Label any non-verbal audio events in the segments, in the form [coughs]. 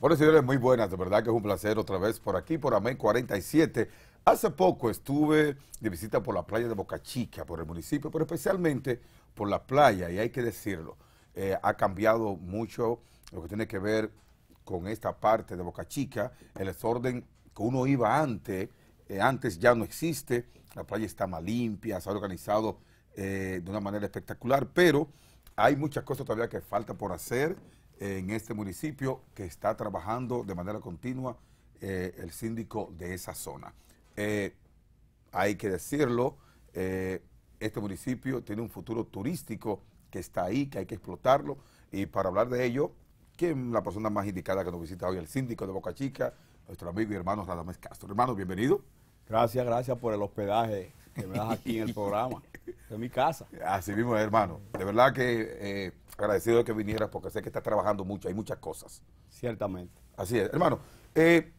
Bueno, señores, muy buenas. De verdad que es un placer otra vez por aquí, por AMEN 47. Hace poco estuve de visita por la playa de Boca Chica, por el municipio, pero especialmente por la playa, y hay que decirlo, eh, ha cambiado mucho lo que tiene que ver con esta parte de Boca Chica, el desorden que uno iba antes, eh, antes ya no existe, la playa está más limpia, se ha organizado eh, de una manera espectacular, pero hay muchas cosas todavía que falta por hacer, en este municipio que está trabajando de manera continua eh, el síndico de esa zona. Eh, hay que decirlo, eh, este municipio tiene un futuro turístico que está ahí, que hay que explotarlo. Y para hablar de ello, ¿quién es la persona más indicada que nos visita hoy? El síndico de Boca Chica, nuestro amigo y hermano Radamés Castro. Hermano, bienvenido. Gracias, gracias por el hospedaje que me das aquí en el programa. Es [laughs] mi casa. Así mismo, hermano. De verdad que agradecido de que vinieras porque sé que estás trabajando mucho, hay muchas cosas. Ciertamente. Así es. Hermano, eh,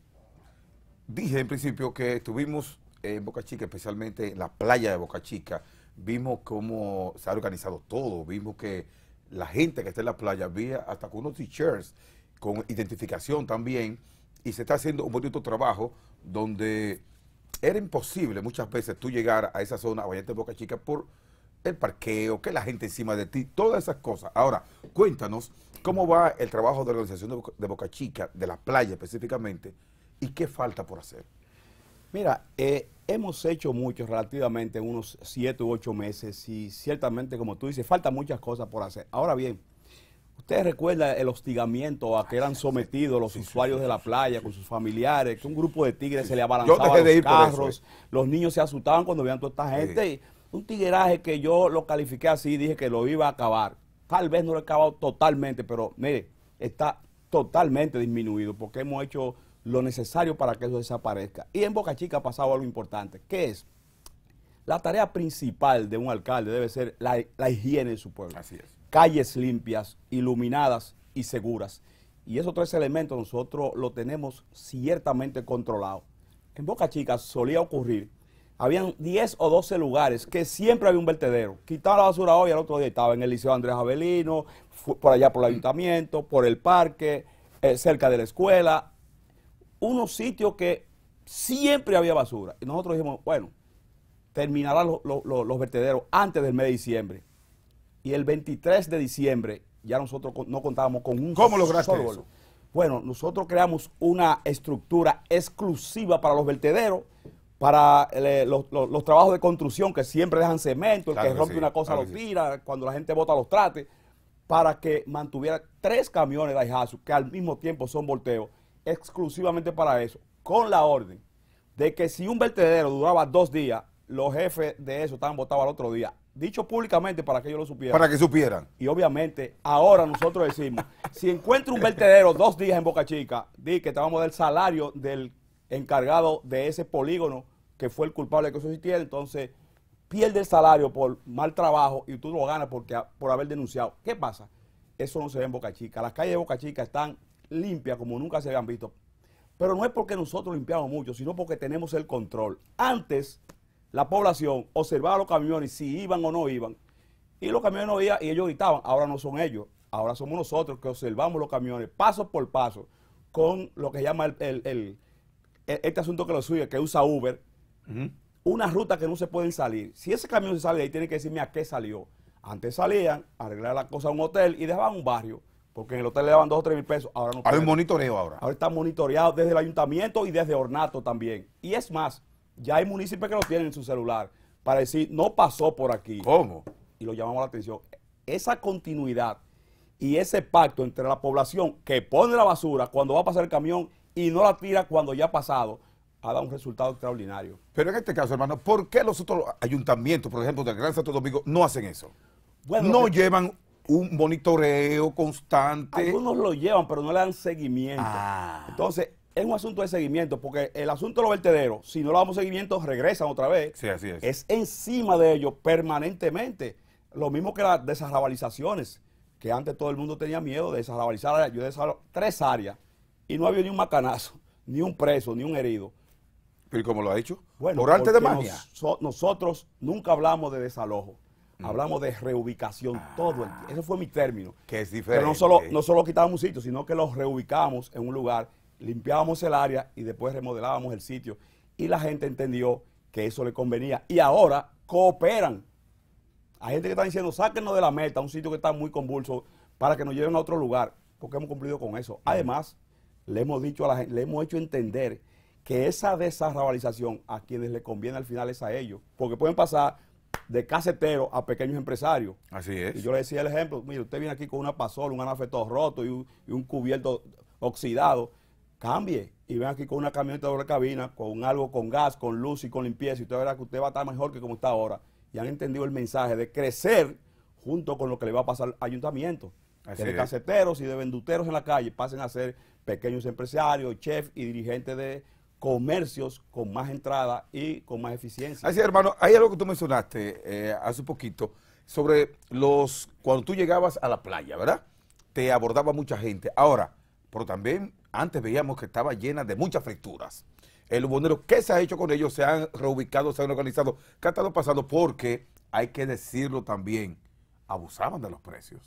dije en principio que estuvimos en Boca Chica, especialmente en la playa de Boca Chica. Vimos cómo se ha organizado todo, vimos que la gente que está en la playa había hasta con unos t-shirts con identificación también y se está haciendo un bonito trabajo donde era imposible muchas veces tú llegar a esa zona, a Boca Chica, por el parqueo, que la gente encima de ti, todas esas cosas. Ahora, cuéntanos cómo va el trabajo de la organización de Boca, Chica, de la playa específicamente, y qué falta por hacer. Mira, eh, hemos hecho mucho relativamente unos siete u ocho meses y ciertamente, como tú dices, faltan muchas cosas por hacer. Ahora bien, ¿Ustedes recuerdan el hostigamiento a que eran sometidos los usuarios de la playa con sus familiares? Que un grupo de tigres se le abalanzaba los carros, eh. los niños se asustaban cuando veían toda esta gente y un tigueraje que yo lo califiqué así, dije que lo iba a acabar. Tal vez no lo he acabado totalmente, pero mire, está totalmente disminuido porque hemos hecho lo necesario para que eso desaparezca. Y en Boca Chica ha pasado algo importante, que es la tarea principal de un alcalde debe ser la, higiene de su pueblo. Así es. Calles limpias, iluminadas y seguras. Y esos tres elementos nosotros lo tenemos ciertamente controlado. En Boca Chica solía ocurrir habían 10 o 12 lugares que siempre había un vertedero. Quitaba la basura hoy, al otro día estaba en el Liceo Andrés Avelino, por allá por el ayuntamiento, por el parque, eh, cerca de la escuela. Unos sitios que siempre había basura. Y nosotros dijimos, bueno, terminarán los vertederos antes del mes de diciembre. Y el 23 de diciembre ya nosotros no contábamos con un ¿Cómo lograste eso? Bueno, nosotros creamos una estructura exclusiva para los vertederos para eh, los, trabajos de construcción que siempre dejan cemento, el que, rompe una cosa lo tira, cuando la gente bota los trate, para que mantuviera tres camiones de Ijazu, que al mismo tiempo son volteos, exclusivamente para eso, con la orden de que si un vertedero duraba dos días, los jefes de eso estaban votados al otro día. Dicho públicamente para que ellos lo supieran. Para que supieran. Y obviamente, ahora nosotros decimos, si encuentro un vertedero dos días en Boca Chica, di que te vamos a dar el salario del encargado de ese polígono que fue el culpable de que eso existiera, entonces pierde el salario por mal trabajo y tú lo ganas porque, ah, por haber denunciado. ¿Qué pasa? Eso no se ve en Boca Chica. Las calles de Boca Chica están limpias como nunca se habían visto. Pero no es porque nosotros limpiamos mucho, sino porque tenemos el control. Antes, la población observaba los camiones si iban o no iban. Y los camiones no iban y ellos gritaban. Ahora no son ellos, ahora somos nosotros que observamos los camiones paso por paso con lo que llama e-, este asunto que lo suya que usa Uber, una ruta que no se pueden salir. Si ese camión se sale ahí, tiene que decirme a qué salió. Antes salían, arreglar la cosa a un hotel y dejaban un barrio, porque en el hotel le daban dos o tres mil pesos. Ahora no. Hay un monitoreo ahora. Ahora está monitoreado desde el ayuntamiento y desde Ornato también. Y es más, ya hay municipios que lo tienen en su celular para decir, no pasó por aquí. ¿Cómo? Y lo llamamos la atención. Esa continuidad y ese pacto entre la población que pone la basura cuando va a pasar el camión y no la tira cuando ya ha pasado, ha dado un resultado extraordinario. Pero en este caso, hermano, ¿por qué los otros ayuntamientos, por ejemplo, de Gran Santo Domingo, no hacen eso? no llevan un monitoreo constante. Algunos lo llevan, pero no le dan seguimiento. Ah. Entonces, es un asunto de seguimiento, porque el asunto de los vertederos, si no le damos seguimiento, regresan otra vez. Sí, así es. Es encima de ellos permanentemente. Lo mismo que las desarrabalizaciones, que antes todo el mundo tenía miedo de desarrabalizar. Yo desarrabalizar tres áreas y no había ni un macanazo, ni un preso, ni un herido. ¿Y cómo lo ha hecho? Bueno, por de más. nosotros nunca hablamos de desalojo. Mm. Hablamos de reubicación ah. todo el Ese fue mi término. Que es diferente. Pero no solo, quitábamos un sitio, sino que los reubicábamos en un lugar, limpiábamos el área y después remodelábamos el sitio. Y la gente entendió que eso le convenía. Y ahora cooperan. Hay gente que está diciendo, sáquenos de la meta, un sitio que está muy convulso, para que nos lleven a otro lugar, porque hemos cumplido con eso. Mm. Además, le hemos dicho a la le hemos hecho entender que esa desarrabalización a quienes le conviene al final es a ellos, porque pueden pasar de caseteros a pequeños empresarios. Así es. Y yo le decía el ejemplo, mire, usted viene aquí con una pasola, un anafetor roto y un, cubierto oxidado, cambie y ven aquí con una camioneta de doble cabina, con algo con gas, con luz y con limpieza, y usted verá que usted va a estar mejor que como está ahora. Y han entendido el mensaje de crecer junto con lo que le va a pasar al ayuntamiento. Así que de caseteros y de venduteros en la calle pasen a ser pequeños empresarios, chef y dirigentes de comercios con más entrada y con más eficiencia. Así, hermano, hay algo que tú mencionaste eh, hace un poquito sobre los cuando tú llegabas a la playa, ¿verdad? Te abordaba mucha gente. Ahora, pero también antes veíamos que estaba llena de muchas frituras. El bonero, ¿qué se ha hecho con ellos? Se han reubicado, se han organizado. ¿Qué ha estado pasando? Porque hay que decirlo también, abusaban de los precios.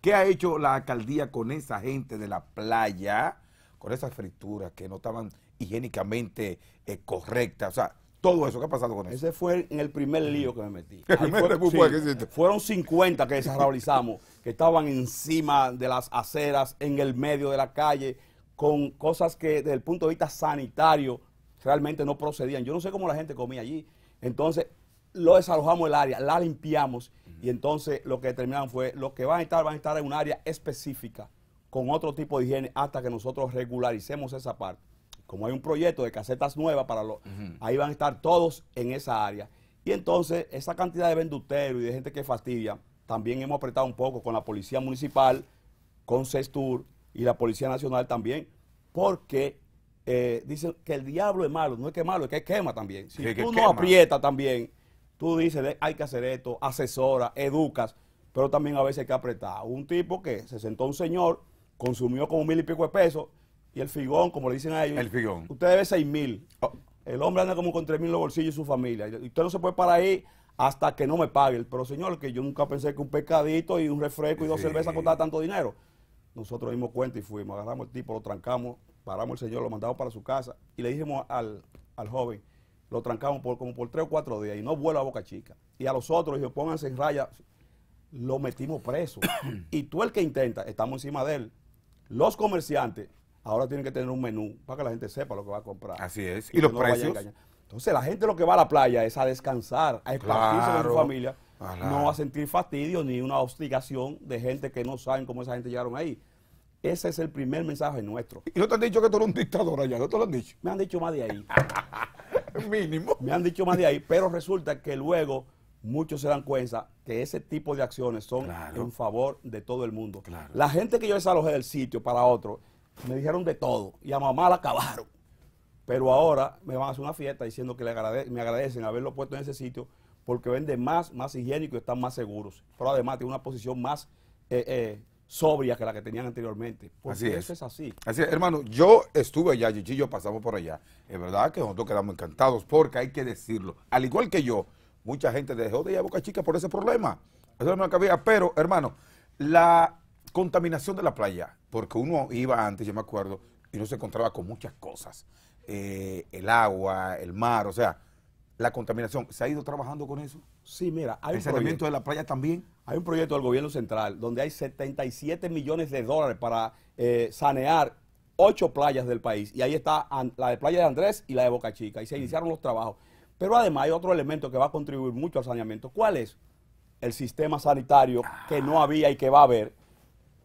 ¿Qué ha hecho la alcaldía con esa gente de la playa, con esas frituras que no estaban higiénicamente eh, correcta. O sea, todo eso, ¿qué ha pasado con eso? Ese fue en el primer mm. lío que me metí. [laughs] fueron 50 que desarrabalizamos, que estaban encima de las aceras, en el medio de la calle, con cosas que desde el punto de vista sanitario realmente no procedían. Yo no sé cómo la gente comía allí. Entonces, lo desalojamos el área, la limpiamos y entonces lo que determinaron fue, los que van a estar, van a estar en un área específica con otro tipo de higiene hasta que nosotros regularicemos esa parte como hay un proyecto de casetas nuevas para los, ahí van a estar todos en esa área. Y entonces, esa cantidad de venduteros y de gente que fastidia, también hemos apretado un poco con la Policía Municipal, con Cestur, y la Policía Nacional también, porque eh, dicen que el diablo es malo, no es que malo, es que quema también. Si tú no aprietas también, tú dices, hay que hacer esto, asesora, educas, pero también a veces hay que apretar. Un tipo que se sentó un señor, consumió como mil y pico de pesos, y el figón, como le dicen a ellos. Usted debe 6 mil. Oh. El hombre anda como con 3 mil en los bolsillos y su familia. Y usted no se puede parar ahí hasta que no me pague. Pero señor, que yo nunca pensé que un pescadito y un refresco y dos cervezas costaba tanto dinero. Nosotros dimos cuenta y fuimos, agarramos el tipo, lo trancamos, paramos el señor, lo mandamos para su casa y le dijimos al, joven, lo trancamos como por tres o cuatro días y no vuelva a Boca Chica. Y a los otros, dijo, pónganse en raya, lo metimos preso. [coughs] y tú el que intenta, estamos encima de él. Los comerciantes ahora tienen que tener un menú para que la gente sepa lo que va a comprar. Así es. ¿Y, los precios? Entonces, la gente lo que va a la playa es a descansar, a esparcirse con su familia, no a sentir fastidio ni una hostigación de gente que no saben cómo esa gente llegaron ahí. Ese es el primer mensaje nuestro. ¿Y no te han dicho que tú eres un dictador allá? ¿No te lo han dicho? Me han dicho más de ahí. [laughs] Mínimo. Me han dicho más de ahí, pero resulta que luego muchos se dan cuenta que ese tipo de acciones son en favor de todo el mundo. La gente que yo desalojé del sitio para otro me dijeron de todo y a mamá la acabaron. Pero ahora me van a hacer una fiesta diciendo que me agradecen haberlo puesto en ese sitio porque venden más, más higiénico y están más seguros. Pero además tiene una posición más eh, eh, sobria que la que tenían anteriormente. así es. eso es así. Así es, hermano. Yo estuve allá, y yo pasamos por allá. Es verdad que nosotros quedamos encantados porque hay que decirlo. Al igual que yo, mucha gente dejó de ir a Boca Chica por ese problema. Eso no cabía. Pero, hermano, la contaminación de la playa porque uno iba antes, yo me acuerdo, y no se encontraba con muchas cosas. Eh, el agua, el mar, o sea, la contaminación. ¿Se ha ido trabajando con eso? Sí, mira, hay ¿El un de la playa también? Hay un proyecto del gobierno central donde hay 77 millones de dólares para eh, sanear ocho playas del país. Y ahí está la de Playa de Andrés y la de Boca Chica. Y se iniciaron los trabajos. Pero además hay otro elemento que va a contribuir mucho al saneamiento. ¿Cuál es? El sistema sanitario que no ah. había y que va a haber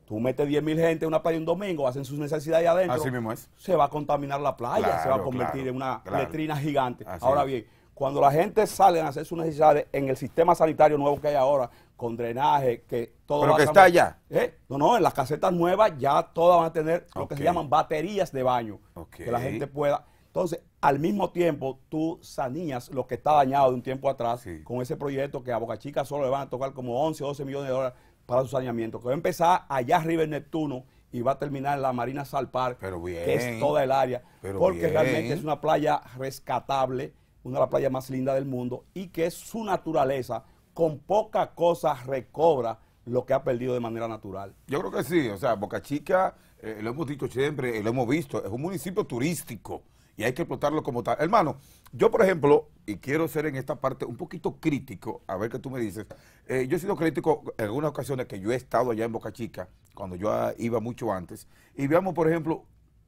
Tú metes 10 mil gente en una playa un domingo, hacen sus necesidades adentro. Así mismo es. Se va a contaminar la playa, se va a convertir en una letrina gigante. ahora bien, cuando la gente sale a hacer sus necesidades en el sistema sanitario nuevo que hay ahora, con drenaje, que todo. Pero que está ya. ¿eh? No, no, en las casetas nuevas ya todas van a tener lo que se llaman baterías de baño. Que la gente pueda. Entonces, al mismo tiempo, tú sanías lo que está dañado de un tiempo atrás con ese proyecto que a Boca Chica solo le van a tocar como 11 o 12 millones de dólares para su saneamiento, que va a empezar allá arriba en Neptuno y va a terminar en la Marina Salpar, que es toda el área, porque realmente es una playa rescatable, una de las playas más lindas del mundo y que es su naturaleza, con poca cosa recobra lo que ha perdido de manera natural. Yo creo que sí, o sea, Boca Chica, eh, lo hemos dicho siempre, eh, lo hemos visto, es un municipio turístico y hay que explotarlo como tal. Hermano, yo por ejemplo, y quiero ser en esta parte un poquito crítico, a ver qué tú me dices, eh, yo he sido crítico en algunas ocasiones que yo he estado allá en Boca Chica, cuando yo iba mucho antes, y veamos por ejemplo,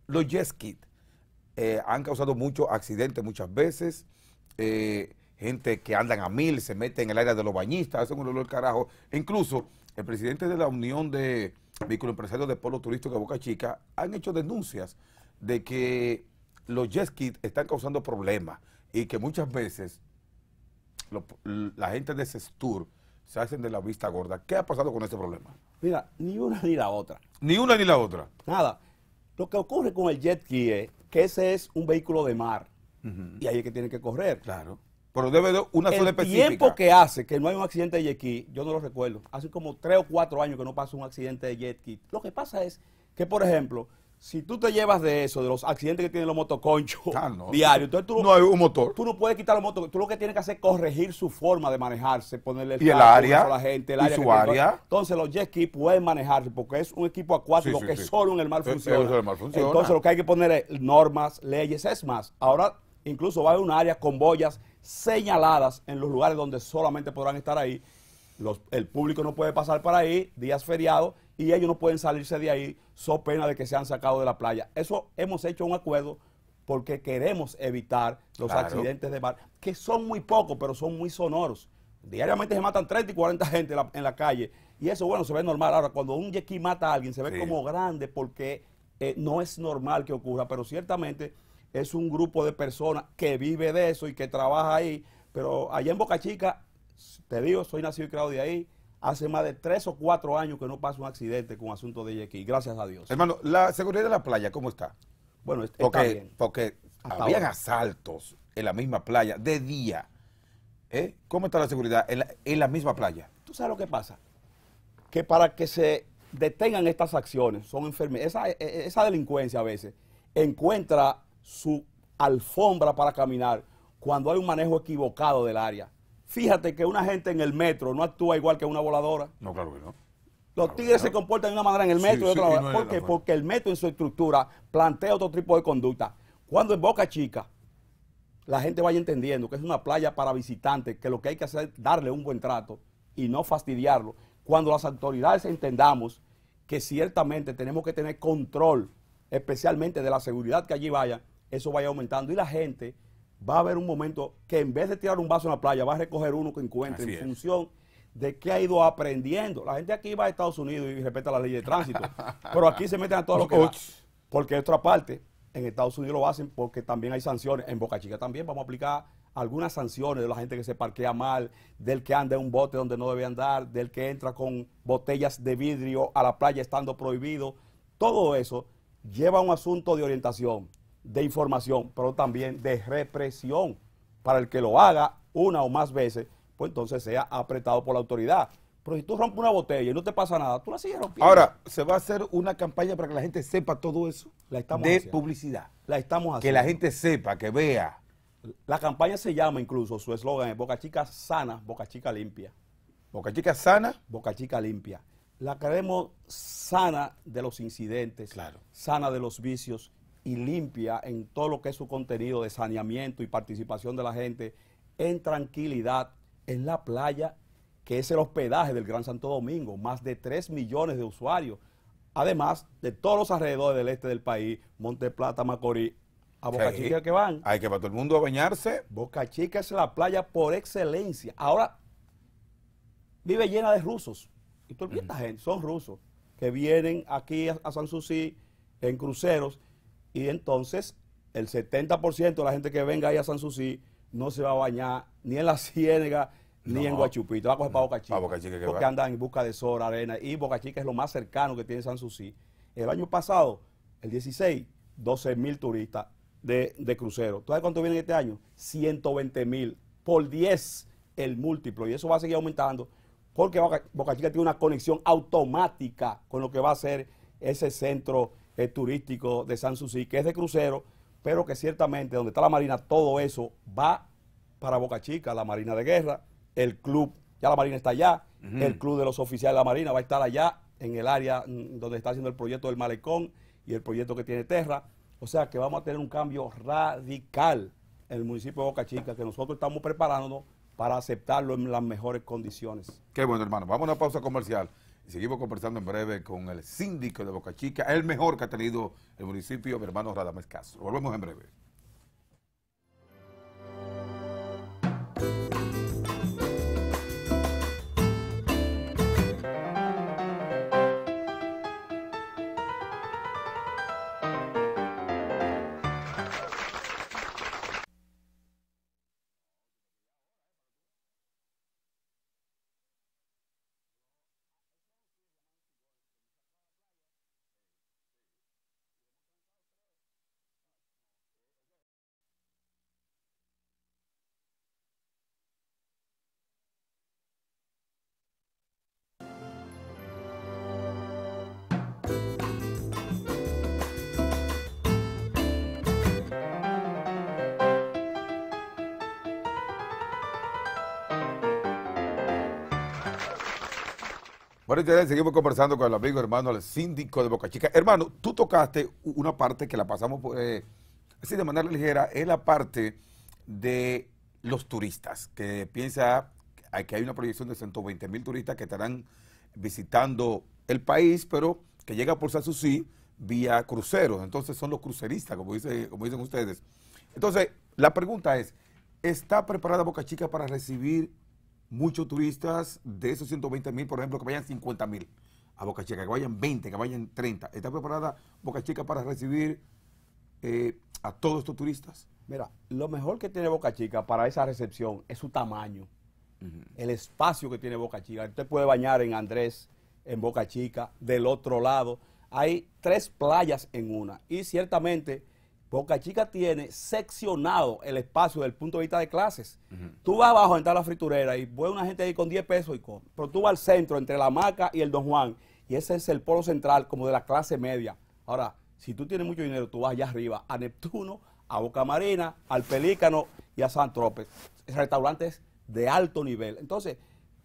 los jet eh, han causado muchos accidentes muchas veces, eh, gente que andan a mil, se mete en el área de los bañistas, hacen un olor carajo, e incluso el presidente de la Unión de Microempresarios de Polo Turístico de Boca Chica han hecho denuncias de que los jet skis están causando problemas y que muchas veces la gente de tour se hacen de la vista gorda. ¿Qué ha pasado con ese problema? Mira, ni una ni la otra. Ni una ni la otra. Nada. Lo que ocurre con el jet ski es que ese es un vehículo de mar y ahí es que tiene que correr. Claro. Pero debe de una sola específica. El tiempo que hace que no hay un accidente de jet ski, yo no lo recuerdo. Hace como tres o cuatro años que no pasa un accidente de jet ski. Lo que pasa es que, por ejemplo, si tú te llevas de eso, de los accidentes que tienen los motoconchos ah, [laughs] diarios, entonces tú no hay un motor. Tú no puedes quitar los motoconchos. Tú lo que tienes que hacer es corregir su forma de manejarse, ponerle el, ¿Y área a la gente, el área su área. Entonces los jet skis pueden manejarse porque es un equipo acuático que solo en el mal eh, eh, funciona. Entonces lo que hay que poner es normas, leyes. Es más, ahora incluso va a haber un área con boyas señaladas en los lugares donde solamente podrán estar ahí. el público no puede pasar para ahí, días feriados y ellos no pueden salirse de ahí, so pena de que se han sacado de la playa. Eso hemos hecho un acuerdo porque queremos evitar los accidentes de mar, que son muy pocos, pero son muy sonoros. Diariamente se matan 30 y 40 gente en la, calle. Y eso, bueno, se ve normal. Ahora, cuando un yequi mata a alguien, se ve como grande porque eh, no es normal que ocurra, pero ciertamente es un grupo de personas que vive de eso y que trabaja ahí. Pero allá en Boca Chica, te digo, soy nacido y criado de ahí, Hace más de tres o cuatro años que no pasa un accidente con asunto de Yequi, gracias a Dios. Hermano, la seguridad de la playa, ¿cómo está? Bueno, está porque, bien. Porque habían asaltos en la misma playa de día. ¿eh? ¿Cómo está la seguridad en la, misma playa? ¿Tú sabes lo que pasa? Que para que se detengan estas acciones, son enfermedades, e, e, esa delincuencia a veces encuentra su alfombra para caminar cuando hay un manejo equivocado del área. Fíjate que una gente en el metro no actúa igual que una voladora. No, claro que no. Los tigres se comportan de una manera en el metro y y otra manera. ¿Por qué? Porque el metro en su estructura plantea otro tipo de conducta. Cuando en Boca Chica la gente vaya entendiendo que es una playa para visitantes, que lo que hay que hacer es darle un buen trato y no fastidiarlo. Cuando las autoridades entendamos que ciertamente tenemos que tener control, especialmente de la seguridad que allí vaya, eso vaya aumentando y la gente va a haber un momento que en vez de tirar un vaso en la playa, va a recoger uno que encuentre en función de qué ha ido aprendiendo. La gente aquí va a Estados Unidos y respeta la ley de tránsito, [laughs] pero aquí se meten a todos los que... porque otra parte, en Estados Unidos lo hacen porque también hay sanciones. En Boca Chica también vamos a aplicar algunas sanciones de la gente que se parquea mal, del que anda en un bote donde no debe andar, del que entra con botellas de vidrio a la playa estando prohibido. Todo eso lleva a un asunto de orientación de información, pero también de represión. Para el que lo haga una o más veces, pues entonces sea apretado por la autoridad. Pero si tú rompes una botella y no te pasa nada, tú la sigues rompiendo. Ahora, se va a hacer una campaña para que la gente sepa todo eso la estamos de publicidad. La estamos haciendo. Que la gente sepa, que vea. La campaña se llama incluso, su eslogan es Boca Chica sana, Boca Chica limpia. Boca Chica sana. Boca Chica limpia. La queremos sana de los incidentes, claro. sana de los vicios y limpia en todo lo que es su contenido de saneamiento y participación de la gente en tranquilidad en la playa, que es el hospedaje del Gran Santo Domingo, más de 3 millones de usuarios, además de todos los alrededores del este del país, Monte Plata, Macorís, a Boca Chica que van. Hay que para todo el mundo a bañarse. Boca Chica es la playa por excelencia. Ahora vive llena de rusos. Y tú mm. gente son rusos que vienen aquí a, a San Susi en cruceros y entonces el 70% de la gente que venga ahí a Sanssouci no se va a bañar ni en la [laughs] ciénaga ni en Guachupito, va a coger para Boca Chica. porque andan en busca de sol, arena. Y Boca Chica es lo más cercano que tiene Sanssouci. El año pasado, el 16, 12 mil turistas de, crucero. ¿Tú sabes cuánto vienen este año? 120 mil por 10 el múltiplo. Y eso va a seguir aumentando porque Boca, Boca Chica tiene una conexión automática con lo que va a ser ese centro eh, turístico de Susi, que es de crucero, pero que ciertamente donde está la Marina, todo eso va para Boca Chica, la Marina de Guerra, el club, ya la Marina está allá, el club de los oficiales de la Marina va a estar allá en el área mm, donde está haciendo el proyecto del malecón y el proyecto que tiene Terra. O sea que vamos a tener un cambio radical en el municipio de Boca Chica, que nosotros estamos preparándonos para aceptarlo en las mejores condiciones. Qué bueno, hermano. Vamos a una pausa comercial seguimos conversando en breve con el síndico de Boca Chica, el mejor que ha tenido el municipio, mi hermano Radamés Castro. Volvemos en breve. seguimos conversando con el amigo hermano, el síndico de Boca Chica. Hermano, tú tocaste una parte que la pasamos eh, así de manera ligera, es la parte de los turistas, que piensa que hay una proyección de 120 mil turistas que estarán visitando el país, pero que llega por Sasusí vía cruceros. Entonces son los cruceristas, como, dice, como dicen ustedes. Entonces, la pregunta es, ¿está preparada Boca Chica para recibir muchos turistas de esos 120 mil, por ejemplo, que vayan 50 mil a Boca Chica, que vayan 20, que vayan 30. ¿Está preparada Boca Chica para recibir eh, a todos estos turistas? Mira, lo mejor que tiene Boca Chica para esa recepción es su tamaño, el espacio que tiene Boca Chica. Usted puede bañar en Andrés, en Boca Chica, del otro lado. Hay tres playas en una y ciertamente Boca Chica tiene seccionado el espacio del punto de vista de clases. Tú vas abajo, a entrar a la friturera y puede una gente ahí con 10 pesos y con. Pero tú vas al centro, entre la Maca y el Don Juan, y ese es el polo central, como de la clase media. Ahora, si tú tienes mucho dinero, tú vas allá arriba, a Neptuno, a Boca Marina, al Pelícano y a San Tropez. Restaurantes de alto nivel. Entonces,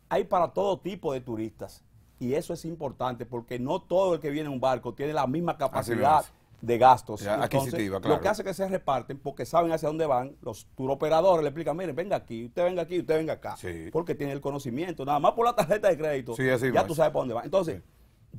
hay para todo tipo de turistas. Y eso es importante porque no todo el que viene en un barco tiene la misma capacidad de gastos. Lo que hace que se reparten porque saben hacia dónde van. Los turoperadores le explican, miren, venga aquí, usted venga aquí, usted venga acá. Porque tiene el conocimiento. Nada más por la tarjeta de crédito. ya tú sabes para dónde va. Entonces,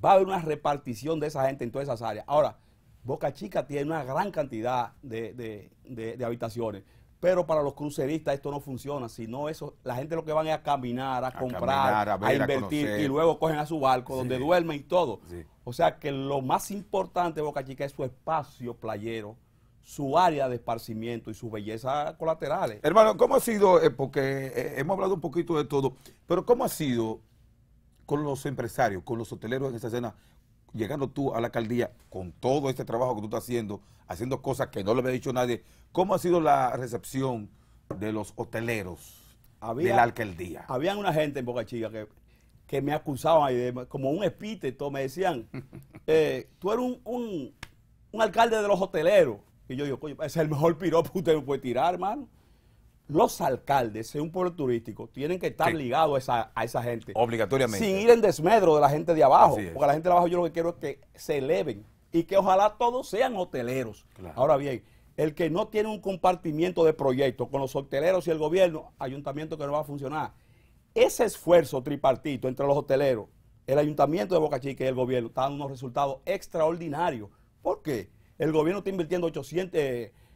va a haber una repartición de esa gente en todas esas áreas. Ahora, Boca Chica tiene una gran cantidad de, de habitaciones. Pero para los cruceristas esto no funciona, sino eso, la gente lo que van es a caminar, a, comprar, a, invertir y luego cogen a su barco donde duermen y todo. O sea que lo más importante de Boca Chica es su espacio playero, su área de esparcimiento y sus bellezas colaterales. Hermano, ¿cómo ha sido, eh, porque eh, hemos hablado un poquito de todo, pero cómo ha sido con los empresarios, con los hoteleros en esta escena, llegando tú a la alcaldía con todo este trabajo que tú estás haciendo, haciendo cosas que no le había dicho nadie, ¿Cómo ha sido la recepción de los hoteleros Había, de la alcaldía? Habían una gente en Boca Chica que, que me acusaban ahí como un epíteto, me decían, [laughs] eh, tú eres un, alcalde de los hoteleros. Y yo digo, coño, ese es el mejor piropo que usted me puede tirar, hermano. Los alcaldes de un pueblo turístico tienen que estar ligados a esa, gente. Obligatoriamente. Sin ir en desmedro de la gente de abajo. Porque la gente de abajo yo lo que quiero es que se eleven y que ojalá todos sean hoteleros. Ahora bien, el que no tiene un compartimiento de proyectos con los hoteleros y el gobierno, ayuntamiento que no va a funcionar. Ese esfuerzo tripartito entre los hoteleros, el ayuntamiento de Boca Chica y el gobierno está dando unos resultados extraordinarios. ¿Por qué? El gobierno está invirtiendo 800,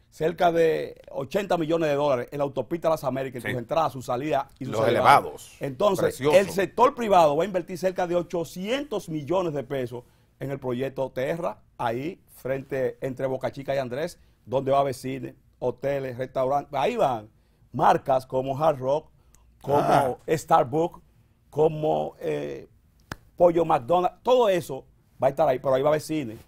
cerca de 80 millones de dólares en la autopista las Américas, en sus entradas, sus salidas y sus Los elevados. Entonces, el sector privado va a invertir cerca de 800 millones de pesos en el proyecto Terra, ahí frente entre Boca Chica y Andrés, donde va a haber cine, hoteles, restaurantes. Ahí van marcas como Hard Rock, como ah. Starbucks, como eh, Pollo McDonald's. Todo eso va a estar ahí, pero ahí va a haber cine.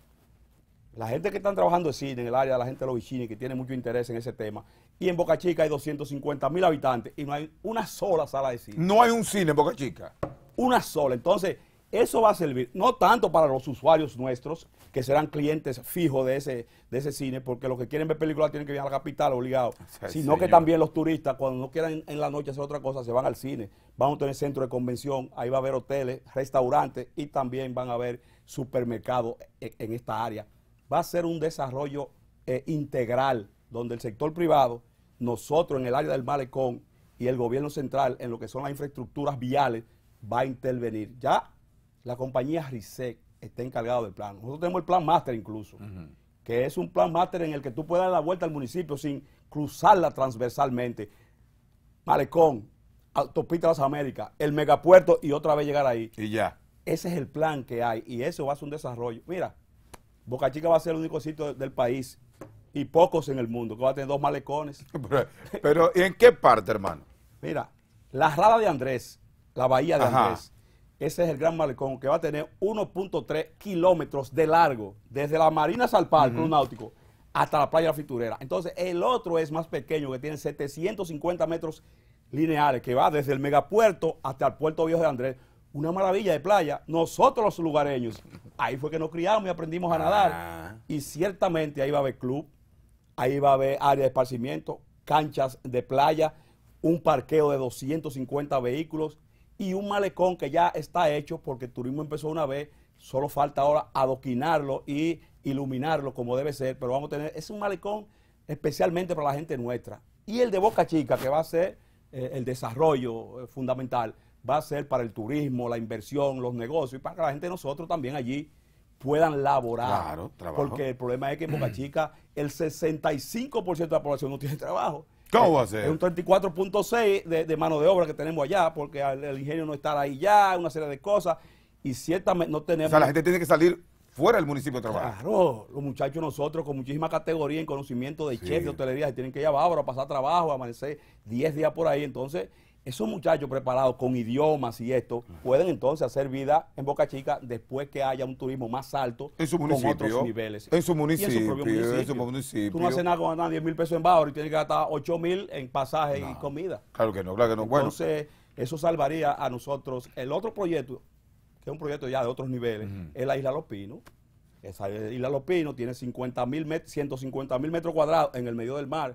La gente que están trabajando en cine, en el área de la gente de los bichines, que tiene mucho interés en ese tema. Y en Boca Chica hay 250 mil habitantes y no hay una sola sala de cine. No hay un cine en Boca Chica. Una sola. Entonces, eso va a servir, no tanto para los usuarios nuestros, que serán clientes fijos de ese, ese cine, porque los que quieren ver películas tienen que viajar a la capital obligado, sino que también los turistas, cuando no quieran en la noche hacer otra cosa, se van al cine, van a tener centro de convención, ahí va a haber hoteles, restaurantes y también van a haber supermercados e, en, esta área. Va a ser un desarrollo eh, integral donde el sector privado, nosotros en el área del malecón y el gobierno central en lo que son las infraestructuras viales, va a intervenir. Ya la compañía RISEC está encargada del plan. Nosotros tenemos el plan máster incluso, que es un plan máster en el que tú puedes dar la vuelta al municipio sin cruzarla transversalmente. Malecón, Autopista Las Américas, el megapuerto y otra vez llegar ahí. Y ya. Ese es el plan que hay y eso va a ser un desarrollo. Mira, Boca Chica va a ser el único sitio del país y pocos en el mundo que va a tener dos malecones. [laughs] Pero, ¿en qué parte, hermano? Mira, la rada de Andrés, la bahía de Andrés, ese es el gran malecón que va a tener 1.3 kilómetros de largo, desde la Marina Salpar, Náutico, hasta la playa Fiturera. Entonces, el otro es más pequeño, que tiene 750 metros lineales, que va desde el megapuerto hasta el puerto viejo de Andrés. Una maravilla de playa. Nosotros los lugareños, ahí fue que nos criamos y aprendimos a ah. nadar. Y ciertamente ahí va a haber club, ahí va a haber área de esparcimiento, canchas de playa, un parqueo de 250 vehículos, y un malecón que ya está hecho porque el turismo empezó una vez, solo falta ahora adoquinarlo y iluminarlo como debe ser, pero vamos a tener, es un malecón especialmente para la gente nuestra. Y el de Boca Chica, que va a ser eh, el desarrollo eh, fundamental, va a ser para el turismo, la inversión, los negocios y para que la gente de nosotros también allí puedan laborar. Claro, trabajo. Porque el problema es que en Boca Chica el 65% de la población no tiene trabajo. ¿Cómo va a ser? Es un 34.6 de, mano de obra que tenemos allá, porque el, ingenio no está ahí ya, una serie de cosas, y ciertamente no tenemos... O sea, la gente tiene que salir fuera del municipio de trabajo. Claro, los muchachos nosotros con muchísima categoría en conocimiento de chef, de hotelería, se tienen que ir a Bávaro a pasar trabajo, amanecer 10 días por ahí, entonces esos muchachos preparados con idiomas y esto pueden entonces hacer vida en Boca Chica después que haya un turismo más alto con otros niveles. En su municipio, en su, municipio. Tú no haces nada con ganar 10 mil pesos en Bávaro y tienes que gastar 8 mil en pasaje y comida. Claro que no, claro que no. Entonces, eso salvaría a nosotros. El otro proyecto, que es un proyecto ya de otros niveles, es la Isla Los Pinos. Esa Isla Los Pinos tiene 150 mil metros cuadrados en el medio del mar,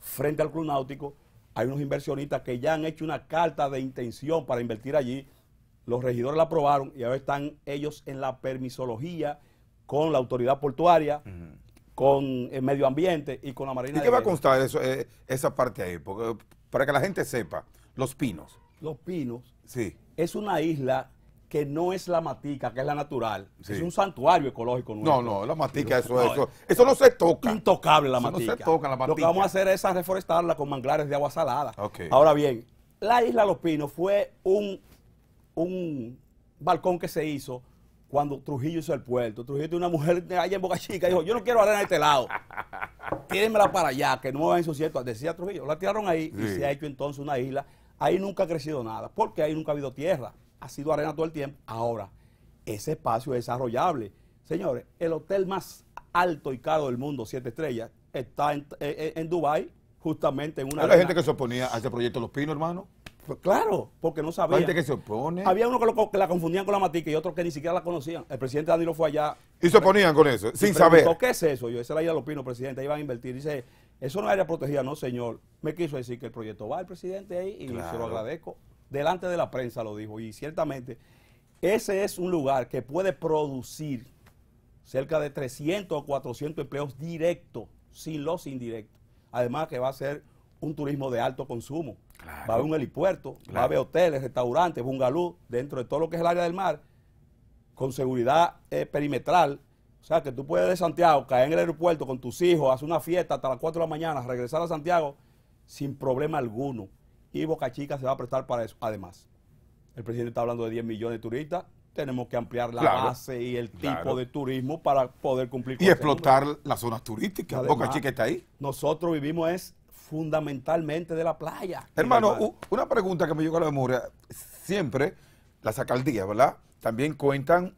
frente al Club Náutico hay unos inversionistas que ya han hecho una carta de intención para invertir allí. Los regidores la aprobaron y ahora están ellos en la permisología con la autoridad portuaria, con el medio ambiente y con la marina. ¿Y qué va a constar eso, eh, esa parte ahí? Porque, para que la gente sepa, los pinos. Los pinos. Sí. Es una isla que no es la matica, que es la natural. Es un santuario ecológico No, no, la matica, eso, no, eso, eso no se toca. Intocable la matica. No se toca la matica. Lo que vamos a hacer es a reforestarla con manglares de agua salada. Ahora bien, la isla Los Pinos fue un, un balcón que se hizo cuando Trujillo hizo el puerto. Trujillo tiene una mujer allá en Boca Chica dijo, yo no quiero arena de este lado. [laughs] Tírenmela para allá, que no me va a ensuciar. Decía Trujillo, la tiraron ahí y se ha hecho entonces una isla. Ahí nunca ha crecido nada, porque ahí nunca ha habido tierra ha sido arena todo el tiempo. Ahora, ese espacio es desarrollable. Señores, el hotel más alto y caro del mundo, siete estrellas, está en, eh, eh, en, Dubái, justamente en una... Hay gente que se oponía a ese proyecto Los Pinos, hermano? Pues claro, porque no sabía. Gente que se opone. Había uno que, la confundían con la matica y otro que ni siquiera la conocían. El presidente Danilo fue allá. Y se oponían con eso, sin saber. ¿Qué es eso? Yo, esa era la idea de pinos, presidente, ahí van a invertir. Dice, eso no es área protegida, no, señor. Me quiso decir que el proyecto va el presidente ahí y se lo agradezco delante de la prensa lo dijo y ciertamente ese es un lugar que puede producir cerca de 300 o 400 empleos directos sin los indirectos. Además que va a ser un turismo de alto consumo. Va a haber un helipuerto, va a haber hoteles, restaurantes, bungalú, dentro de todo lo que es el área del mar, con seguridad eh, perimetral. O sea, que tú puedes de Santiago caer en el aeropuerto con tus hijos, hacer una fiesta hasta las 4 de la mañana, regresar a Santiago sin problema alguno y Boca Chica se va a prestar para eso. Además, el presidente está hablando de 10 millones de turistas, tenemos que ampliar la base y el tipo de turismo para poder cumplir con Y explotar las zonas turísticas. Boca Chica está ahí. Nosotros vivimos es fundamentalmente de la playa. Hermano, una pregunta que me llegó a la memoria. Siempre las alcaldías, ¿verdad? También cuentan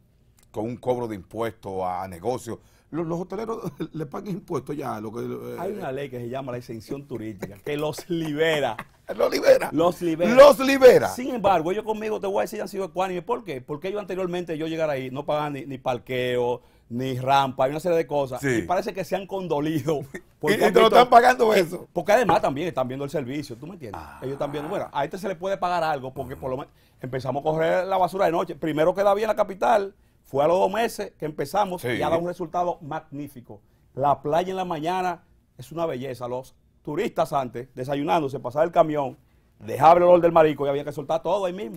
con un cobro de impuestos a negocios. Los, hoteleros [laughs] le pagan impuestos ya. Lo que, eh, Hay una ley que se llama la exención turística, que los [laughs] libera. Los libera. Los libera. Los libera. Sin embargo, ellos conmigo, te voy a decir, han sido ecuánimes. ¿Por qué? Porque ellos anteriormente, yo llegar ahí, no pagaban ni, parqueo, ni rampa, hay una serie de cosas. Y parece que se han condolido. [laughs] y, te lo están pagando eh, eso. Porque además también están viendo el servicio, ¿tú me entiendes? Ah. Ellos están viendo, bueno, a este se le puede pagar algo porque por lo menos empezamos a correr la basura de noche. Primero que David en la capital, fue a los dos meses que empezamos y ha dado un resultado magnífico. La playa en la mañana es una belleza. Los turistas antes, desayunando, se pasaba el camión, dejaba el olor del marico y había que soltar todo ahí mismo.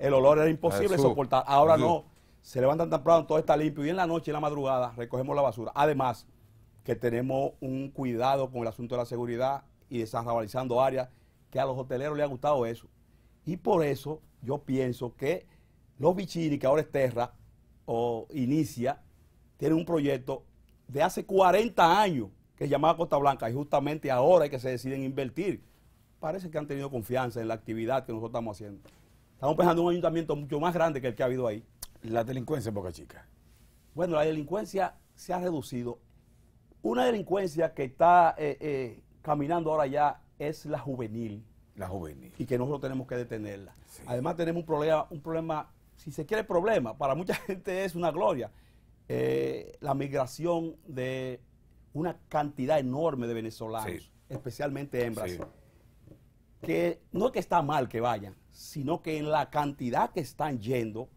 El olor era imposible soportar. Ahora no, se levantan temprano, todo está limpio y en la noche y en la madrugada recogemos la basura. Además, que tenemos un cuidado con el asunto de la seguridad y desarrabalizando áreas, que a los hoteleros les ha gustado eso. Y por eso yo pienso que los Bichini, que ahora es Terra o Inicia, tienen un proyecto de hace 40 años que llamaba Costa Blanca y justamente ahora que se deciden invertir. Parece que han tenido confianza en la actividad que nosotros estamos haciendo. Estamos pensando en un ayuntamiento mucho más grande que el que ha habido ahí. La delincuencia poca Chica. Bueno, la delincuencia se ha reducido. Una delincuencia que está eh, eh, caminando ahora ya es la juvenil. La juvenil. Y que nosotros tenemos que detenerla. Además tenemos un problema, un problema, si se quiere problema, para mucha [laughs] gente es una gloria. Eh, la migración de una cantidad enorme de venezolanos, especialmente hembras, que no es que está mal que vayan, sino que en la cantidad que están yendo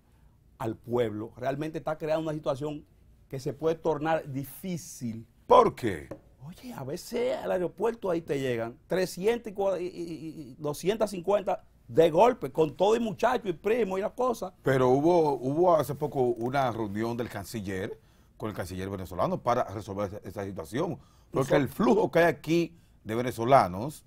al pueblo, realmente está creando una situación que se puede tornar difícil. ¿Por qué? Oye, a veces al aeropuerto ahí te llegan 300 y, 250 de golpe, con todo y muchacho y primo y las cosas. Pero hubo, hubo hace poco una reunión del canciller con el canciller venezolano para resolver esa situación. Porque el flujo que hay aquí de venezolanos,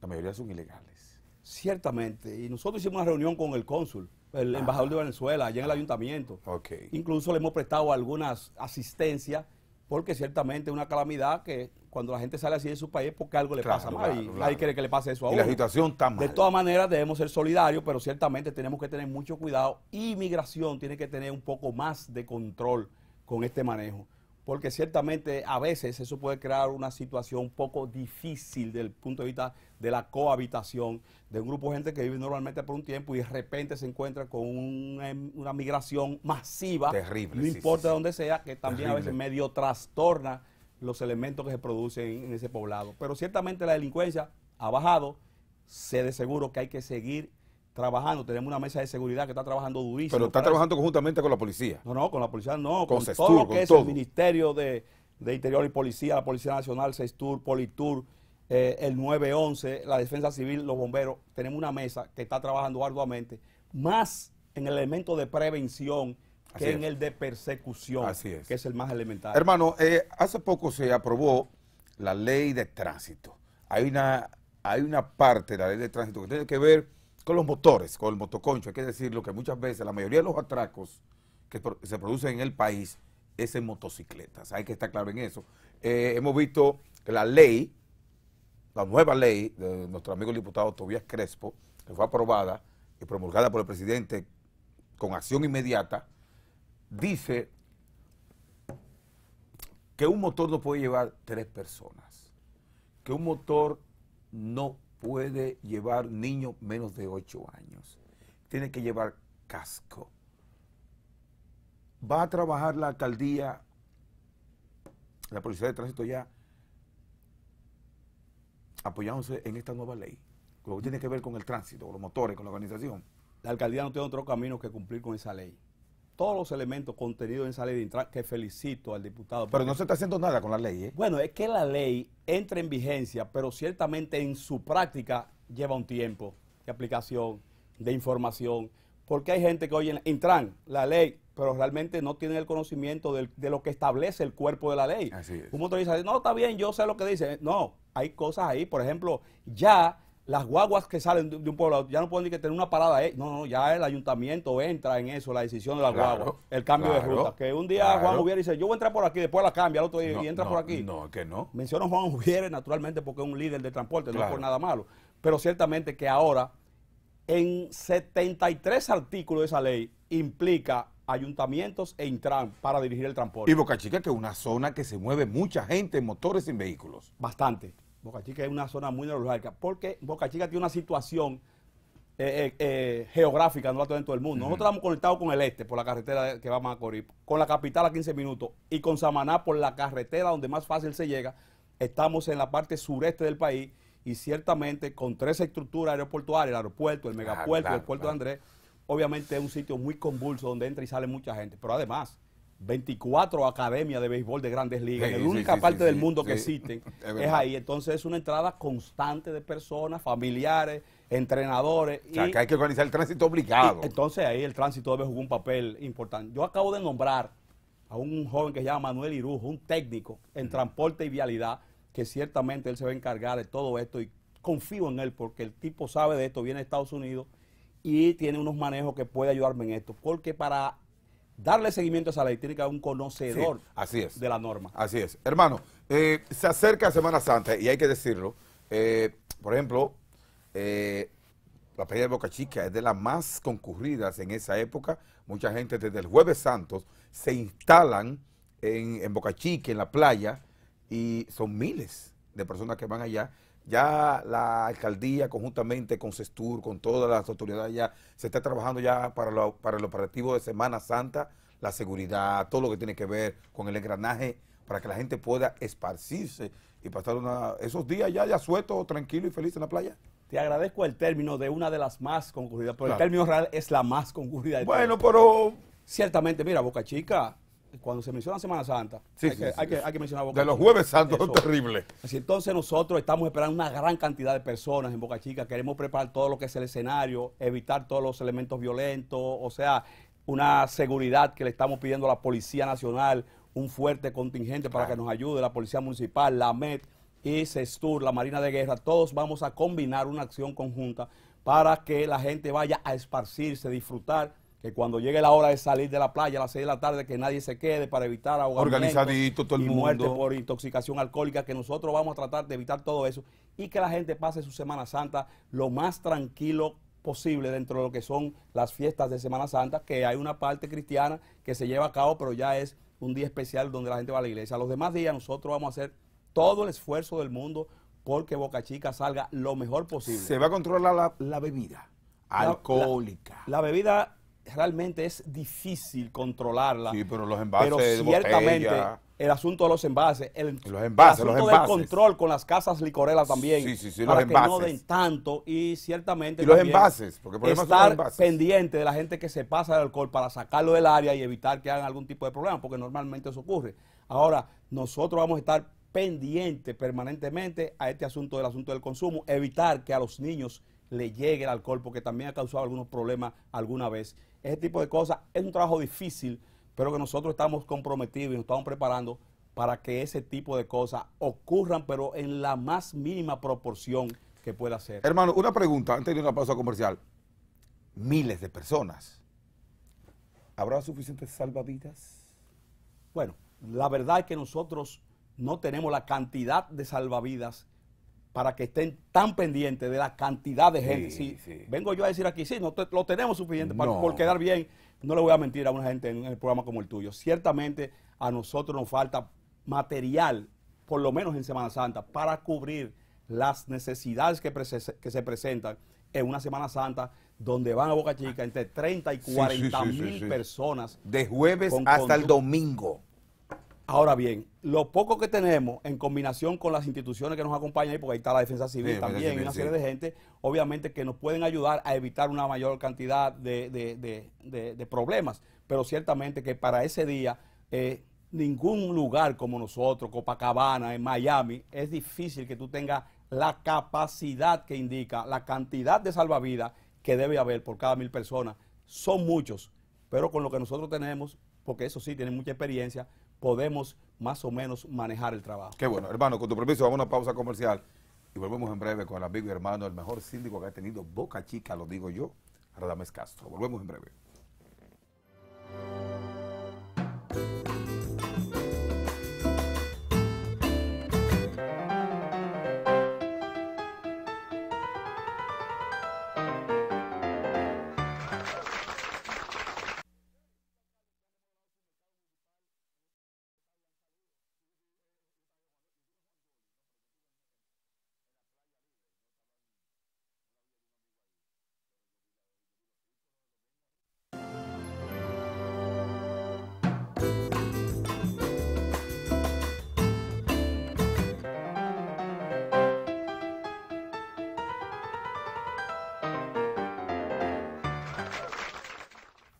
la mayoría son ilegales. Ciertamente, y nosotros hicimos una reunión con el cónsul, el embajador de Venezuela, allá en el ayuntamiento. Okay. Incluso le hemos prestado algunas asistencias, porque ciertamente es una calamidad que cuando la gente sale así de su país porque algo le pasa mal y quiere que le pase eso a uno. la situación está mal. De todas maneras debemos ser solidarios, pero ciertamente tenemos que tener mucho cuidado Inmigración tiene que tener un poco más de control con este manejo. Porque ciertamente a veces eso puede crear una situación un poco difícil desde el punto de vista de la cohabitación de un grupo de gente que vive normalmente por un tiempo y de repente se encuentra con em, una, migración masiva, Terrible, no importa dónde sea, que también a veces medio trastorna los elementos que se producen en ese poblado. Pero ciertamente la delincuencia ha bajado, sé de seguro que hay que seguir trabajando, tenemos una mesa de seguridad que está trabajando durísimo. Pero está trabajando conjuntamente con la policía. No, no, con la policía no, con, todo lo que es el Ministerio de, Interior y Policía, la Policía Nacional, Sestur, Politur, eh, el 911, la Defensa Civil, los bomberos. Tenemos una mesa que está trabajando arduamente, más en el elemento de prevención que en el de persecución, que es el más elemental. Hermano, eh, hace poco se aprobó la ley de tránsito. Hay una, hay una parte de la ley de tránsito que tiene que ver con los motores, con el motoconcho. Hay que decirlo que muchas veces la mayoría de los atracos que se producen en el país es en motocicletas. Hay que estar claro en eso. Eh, hemos visto que la ley, la nueva ley de nuestro amigo el diputado Tobías Crespo, que fue aprobada y promulgada por el presidente con acción inmediata, dice que un motor no puede llevar tres personas, que un motor no puede llevar niños menos de 8 años. Tiene que llevar casco. Va a trabajar la alcaldía, la policía de tránsito ya, apoyándose en esta nueva ley, lo que tiene que ver con el tránsito, con los motores, con la organización. La alcaldía no tiene otro camino que cumplir con esa ley todos los elementos contenidos en esa ley de Intran, que felicito al diputado. Pero no se está haciendo nada con la ley, ¿eh? Bueno, es que la ley entra en vigencia, pero ciertamente en su práctica lleva un tiempo de aplicación, de información, porque hay gente que oye en Intran, la ley, pero realmente no tienen el conocimiento de lo que establece el cuerpo de la ley. Así es. Un motorista dice, no, está bien, yo sé lo que dice. No, hay cosas ahí, por ejemplo, ya las guaguas que salen de un pueblo ya no pueden ni que tener una parada. No, no, ya el ayuntamiento entra en eso, la decisión de las guaguas, el cambio de ruta. Que un día Juan Juvier dice, yo voy a entrar por aquí, después la cambia, el otro día y entra por aquí. No, que no. Menciono Juan Juvier naturalmente porque es un líder de transporte, no es por nada malo. Pero ciertamente que ahora, en 73 artículos de esa ley, implica ayuntamientos e Intran para dirigir el transporte. Y Boca Chica, que es una zona que se mueve mucha gente en motores y vehículos. Bastante. Boca Chica es una zona muy neurológica, porque Boca Chica tiene una situación eh, eh, eh, geográfica, no la tiene todo el mundo. Nosotros estamos conectados con el este por la carretera que va a Macorís, con la capital a 15 minutos y con Samaná por la carretera donde más fácil se llega. Estamos en la parte sureste del país y ciertamente con tres estructuras aeroportuarias, el aeropuerto, el megapuerto, el puerto de Andrés, obviamente es un sitio muy convulso donde entra y sale mucha gente, pero además 24 academias de béisbol de grandes ligas, en la única parte del mundo que existen, es, ahí. Entonces es una entrada constante de personas, familiares, entrenadores. O que hay que organizar el tránsito obligado. entonces ahí el tránsito debe jugar un papel importante. Yo acabo de nombrar a un joven que se llama Manuel Irujo, un técnico en transporte y vialidad, que ciertamente él se va a encargar de todo esto y confío en él porque el tipo sabe de esto, viene de Estados Unidos y tiene unos manejos que puede ayudarme en esto. Porque para darle seguimiento a esa ley, tiene un conocedor de la norma. Así es. Hermano, eh, se acerca Semana Santa y hay que decirlo. Eh, por ejemplo, eh, la playa de Boca Chica es de las más concurridas en esa época. Mucha gente desde el jueves Santos se instalan en, en Boca Chica, en la playa, y son miles de personas que van allá ya la alcaldía conjuntamente con Cestur con todas las autoridades, ya se está trabajando ya para, el operativo de Semana Santa, la seguridad, todo lo que tiene que ver con el engranaje, para que la gente pueda esparcirse y pasar esos días ya ya suelto tranquilo y feliz en la playa. Te agradezco el término de una de las más concurridas, porque el término real es la más concurrida. bueno, pero... Ciertamente, mira, Boca Chica cuando se menciona Semana Santa, hay, que, mencionar Boca De los Jueves Santos es terrible. entonces nosotros estamos esperando una gran cantidad de personas en Boca Chica. Queremos preparar todo lo que es el escenario, evitar todos los elementos violentos, o sea, una seguridad que le estamos pidiendo a la Policía Nacional, un fuerte contingente para que nos ayude, la Policía Municipal, la MED y CESTUR, la Marina de Guerra. Todos vamos a combinar una acción conjunta para que la gente vaya a esparcirse, disfrutar que cuando llegue la hora de salir de la playa a las 6 de la tarde, que nadie se quede para evitar ahogamientos y muerte por intoxicación alcohólica, que nosotros vamos a tratar de evitar todo eso y que la gente pase su Semana Santa lo más tranquilo posible dentro de lo que son las fiestas de Semana Santa, que hay una parte cristiana que se lleva a cabo, pero ya es un día especial donde la gente va a la iglesia. Los demás días nosotros vamos a hacer todo el esfuerzo del mundo porque Boca Chica salga lo mejor posible. Se va a controlar la, bebida alcohólica. la bebida realmente es difícil controlarla. Sí, pero los envases. ciertamente el asunto de los envases, el, el asunto control con las casas licorelas también, que no den tanto y ciertamente y los envases, porque por estar pendiente de la gente que se pasa el alcohol para sacarlo del área y evitar que hagan algún tipo de problema, porque normalmente eso ocurre. Ahora nosotros vamos a estar pendiente permanentemente a este asunto del asunto del consumo, evitar que a los niños le llegue el alcohol, porque también ha causado algunos problemas alguna vez. Ese tipo de cosas es un trabajo difícil, pero que nosotros estamos comprometidos y nos estamos preparando para que ese tipo de cosas ocurran, pero en la más mínima proporción que pueda ser. Hermano, una pregunta antes de una pausa comercial. Miles de personas. ¿Habrá suficientes salvavidas? Bueno, la verdad es que nosotros no tenemos la cantidad de salvavidas para que estén tan pendientes de la cantidad de gente. si vengo yo a decir aquí, sí, no lo tenemos suficiente para, por quedar bien, no le voy a mentir a una gente en, el programa como el tuyo. Ciertamente a nosotros nos falta material, por lo menos en Semana Santa, para cubrir las necesidades que, se presentan en una Semana Santa donde van a Boca Chica entre 30 y 40 mil personas. De jueves hasta el domingo. Ahora bien, lo poco que tenemos en combinación con las instituciones que nos acompañan, ahí, porque ahí está la defensa civil también, una serie de gente, obviamente que nos pueden ayudar a evitar una mayor cantidad de, problemas. Pero ciertamente que para ese día, eh, ningún lugar como nosotros, Copacabana, en Miami, es difícil que tú tengas la capacidad que indica, la cantidad de salvavidas que debe haber por cada mil personas. Son muchos, pero con lo que nosotros tenemos, porque eso sí, tienen mucha experiencia, podemos más o menos manejar el trabajo. Qué bueno, hermano, con tu permiso, vamos a una pausa comercial y volvemos en breve con el amigo y hermano, el mejor síndico que ha tenido Boca Chica, lo digo yo, Radames Castro. Volvemos en breve.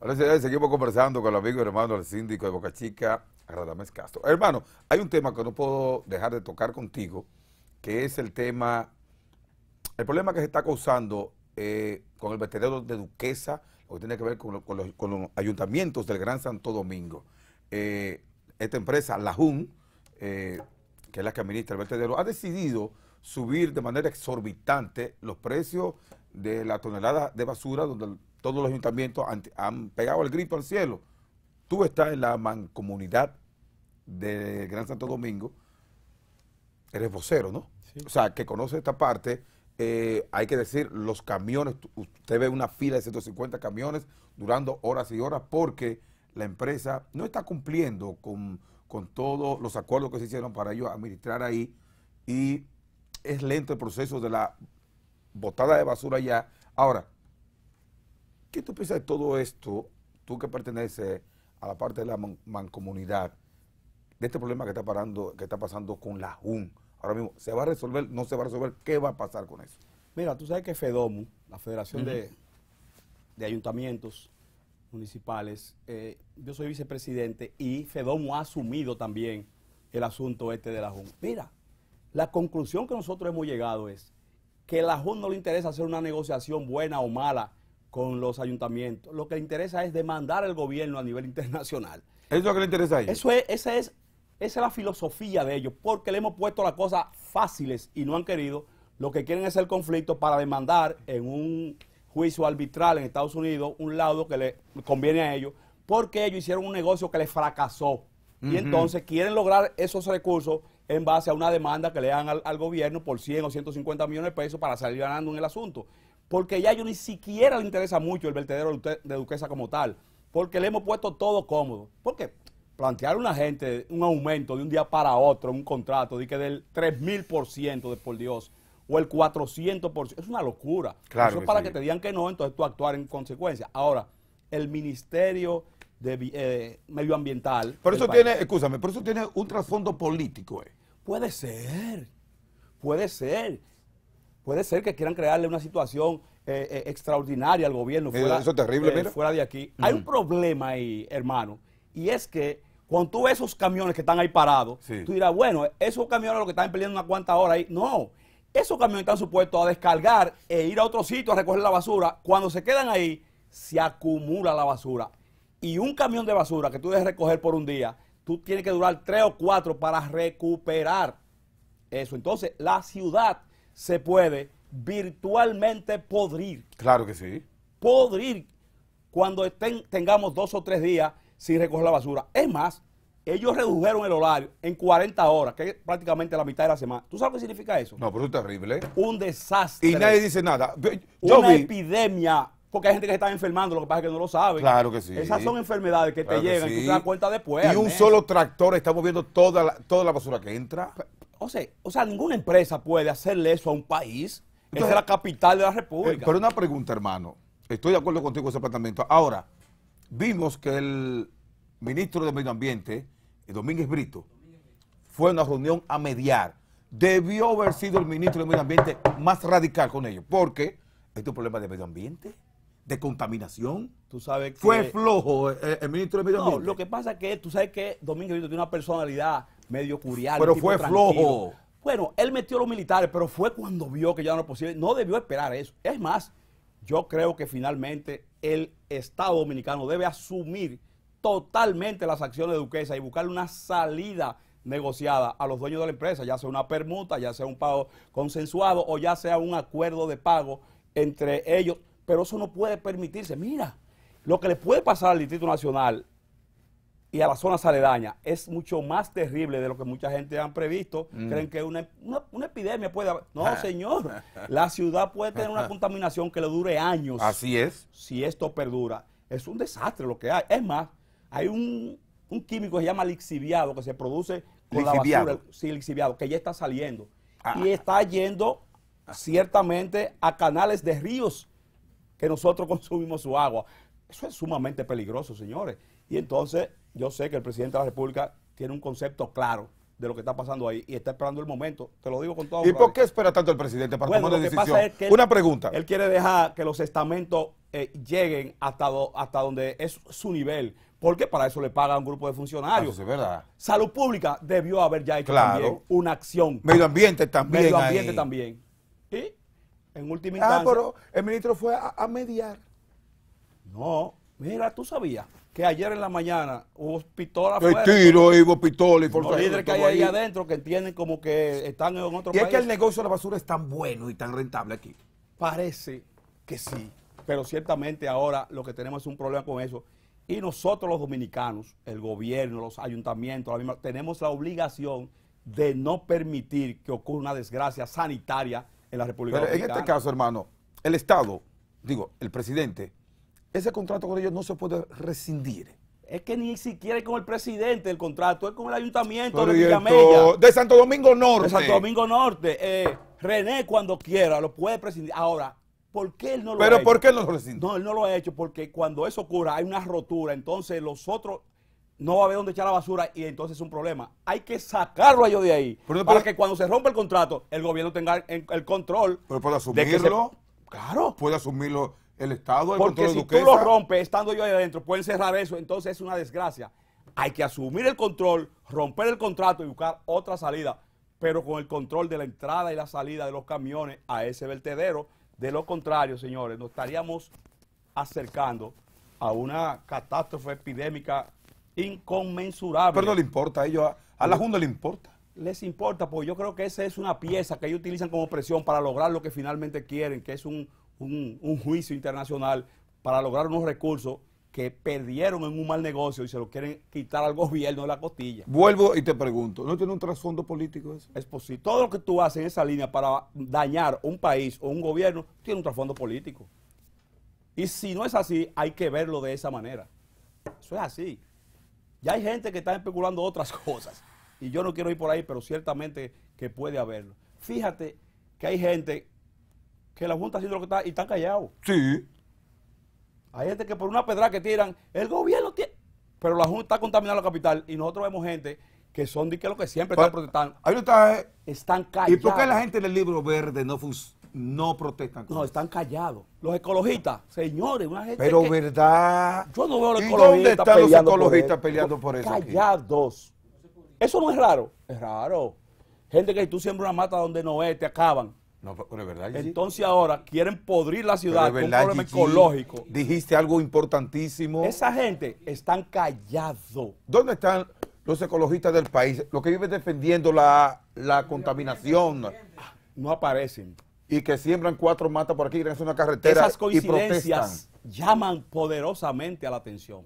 Ahora seguimos conversando con el amigo y hermano, el síndico de Boca Chica, Radamés Castro. Hermano, hay un tema que no puedo dejar de tocar contigo, que es el tema, el problema que se está causando eh, con el veterinario de Duquesa, lo que tiene que ver los, con los ayuntamientos del Gran Santo Domingo. Eh, esta empresa, la JUN, eh, que es la que administra el vertedero, ha decidido subir de manera exorbitante los precios de la tonelada de basura donde todos los ayuntamientos han, pegado el grito al cielo. Tú estás en la mancomunidad de Gran Santo Domingo, eres vocero, ¿no? O sea, que conoce esta parte, eh, hay que decir, los camiones, usted ve una fila de 150 camiones durando horas y horas porque la empresa no está cumpliendo con, todos los acuerdos que se hicieron para ellos administrar ahí y es lento el proceso de la botada de basura allá. Ahora, ¿qué tú piensas de todo esto, tú que perteneces a la parte de la mancomunidad, de este problema que está, parando, que está pasando con la UN. Ahora mismo, ¿se va a resolver? ¿No se va a resolver? ¿Qué va a pasar con eso? Mira, tú sabes que FEDOMU, la Federación de, de Ayuntamientos, municipales. Eh, yo soy vicepresidente y Fedomo ha asumido también el asunto este de la Junta. Mira, la conclusión que nosotros hemos llegado es que a la Junta no le interesa hacer una negociación buena o mala con los ayuntamientos. Lo que le interesa es demandar al gobierno a nivel internacional. ¿Eso es lo que le interesa a ellos? Eso es, esa, es, esa es la filosofía de ellos, porque le hemos puesto las cosas fáciles y no han querido. Lo que quieren es el conflicto para demandar en un juicio arbitral en Estados Unidos, un laudo que le conviene a ellos, porque ellos hicieron un negocio que les fracasó. Y entonces quieren lograr esos recursos en base a una demanda que le dan al, gobierno por 100 o 150 millones de pesos para salir ganando en el asunto. Porque ya a ellos ni siquiera le interesa mucho el vertedero de Duquesa como tal, porque le hemos puesto todo cómodo. Porque plantear a una gente un aumento de un día para otro, un contrato, de que del 3.000% de por Dios, o el 400%. Es una locura. Claro Eso es para que te digan que no, entonces tú actuar en consecuencia. Ahora, el Ministerio de eh, Medioambiental. Por eso tiene, escúchame, por eso tiene un trasfondo político. Eh. Puede ser, puede ser. Puede ser que quieran crearle una situación eh, extraordinaria al gobierno. Fuera, terrible, de aquí. Mm. Hay un problema ahí, hermano, y es que cuando tú ves esos camiones que están ahí parados, tú dirás, bueno, esos camiones lo que están perdiendo una cuanta hora ahí. No, esos camiones están supuestos a descargar e ir a otro sitio a recoger la basura. Cuando se quedan ahí, se acumula la basura. Y un camión de basura que tú debes recoger por un día, tú tienes que durar tres o cuatro para recuperar eso. Entonces, la ciudad se puede virtualmente podrir. Claro que sí. Podrir cuando estén, tengamos dos o tres días sin recoger la basura. Es más, ellos redujeron el horario en 40 horas, que es prácticamente la mitad de la semana. ¿Tú sabes qué significa eso? No, pero es terrible. Un desastre. Y nadie dice nada. Una epidemia. Porque hay gente que se está enfermando, lo que pasa es que no lo sabe. Claro que sí. Esas son enfermedades que te llegan, que, te das cuenta después. Y un solo tractor está moviendo toda la, toda la basura que entra. O sea, o sea, ninguna empresa puede hacerle eso a un país. Esa es la capital de la República. Eh, pero una pregunta, hermano. Estoy de acuerdo contigo con ese planteamiento. Ahora, vimos que el ministro de Medio Ambiente Domínguez Brito, fue una reunión a mediar. Debió haber sido el ministro de Medio Ambiente más radical con ellos, porque este es un problema de medio ambiente, de contaminación. Tú sabes Fue flojo eh, eh, el, ministro de Medio Ambiente. No, lo que pasa es que tú sabes que Domínguez Brito tiene una personalidad medio curial. Pero fue flojo. Bueno, él metió a los militares, pero fue cuando vio que ya no era posible. No debió esperar eso. Es más, yo creo que finalmente el Estado Dominicano debe asumir totalmente las acciones de Duquesa y buscar una salida negociada a los dueños de la empresa, ya sea una permuta, ya sea un pago consensuado o ya sea un acuerdo de pago entre ellos, pero eso no puede permitirse. Mira, lo que le puede pasar al Distrito Nacional y a las zonas aledañas es mucho más terrible de lo que mucha gente han previsto. Mm. Creen que una, epidemia puede haber. No, ah. señor. [laughs] la ciudad puede tener una contaminación que le dure años. Así es. Si esto perdura. Es un desastre lo que hay. Es más, hay un, químico que se llama lixiviado que se produce con la basura. Sí, lixiviado, que ya está saliendo. Ah, y ah, está ah. yendo ciertamente a canales de ríos que nosotros [laughs] consumimos su agua. Eso es sumamente peligroso, señores. Y entonces yo sé que el presidente de la República tiene un concepto claro de lo que está pasando ahí y está esperando el momento. Te lo digo con toda ¿Y por qué espera tanto el presidente para tomar una una pregunta. Él quiere dejar que los estamentos eh, lleguen hasta, hasta donde es su nivel porque para eso le pagan a un grupo de funcionarios. Ah, eso es verdad. Salud pública debió haber ya hecho también una acción. Medio ambiente también. Medio ambiente también. Y en última ah, instancia. Ah, pero el ministro fue a, mediar. No, mira, tú sabías que ayer en la mañana hubo pistola afuera. El tiro, y hubo pistola y Los líderes que hay ahí, adentro que entienden como que están en otro país. Y es que el negocio de la basura es tan bueno y tan rentable aquí. Parece que sí, pero ciertamente ahora lo que tenemos es un problema con eso y nosotros los dominicanos, el gobierno, los ayuntamientos, la tenemos la obligación de no permitir que ocurra una desgracia sanitaria en la República Pero En este caso, hermano, el Estado, digo, el presidente, ese contrato con ellos no se puede rescindir. Es que ni siquiera es con el presidente el contrato, es con el ayuntamiento de De Santo Domingo Norte. Santo Domingo Norte. Eh, René, cuando quiera, lo puede prescindir Ahora, ¿Por qué él no lo Pero ha hecho? qué no lo No, él no lo ha hecho porque cuando eso ocurra hay una rotura, entonces los otros no va a haber dónde echar la basura y entonces es un problema. Hay que sacarlo a ellos de ahí para que cuando se rompa el contrato el gobierno tenga el, control. Pero puede asumirlo. claro. Puede asumirlo el Estado, el porque si si tú lo rompes estando yo ahí adentro, pueden cerrar eso, entonces es una desgracia. Hay que asumir el control, romper el contrato y buscar otra salida, pero con el control de la entrada y la salida de los camiones a ese vertedero de lo contrario, señores, nos estaríamos acercando a una catástrofe epidémica inconmensurable. Pero no le importa a ellos, a, la Junta le importa. Les importa, porque yo creo que esa es una pieza que ellos utilizan como presión para lograr lo que finalmente quieren, que es un juicio internacional para lograr unos recursos que perdieron en un mal negocio y se lo quieren quitar al gobierno de la costilla. Vuelvo y te pregunto, ¿no tiene un trasfondo político eso? Es posible. Todo lo que tú haces en esa línea para dañar un país o un gobierno tiene un trasfondo político. Y si no es así, hay que verlo de esa manera. Eso es así. Ya hay gente que está especulando otras [laughs] cosas. Y yo no quiero ir por ahí, pero ciertamente que puede haberlo. Fíjate que hay gente que la Junta sido lo que está y están callados. Sí. Hay gente que por una pedra que tiran, el gobierno tiene. Pero la Junta está contaminando la capital y nosotros vemos gente que son de que lo que siempre están protestando. Ahí eh. Están callados. ¿Y por qué la gente del libro verde no, no protestan? no, están callados. Los ecologistas, señores, una gente. Pero verdad. Yo no veo a los ecologistas. ¿Dónde están peleando los ecologistas peleando por eso? Callados. Eso no es raro. Es raro. Gente que tú siembras una mata donde no es, te acaban verdad, Entonces ahora quieren podrir la ciudad con un problema ecológico. Dijiste algo importantísimo. Esa gente está callado ¿Dónde están los ecologistas del país? Los que viven defendiendo la, contaminación. No aparecen. Y que siembran cuatro matas por aquí, y una carretera Esas coincidencias llaman poderosamente a la atención.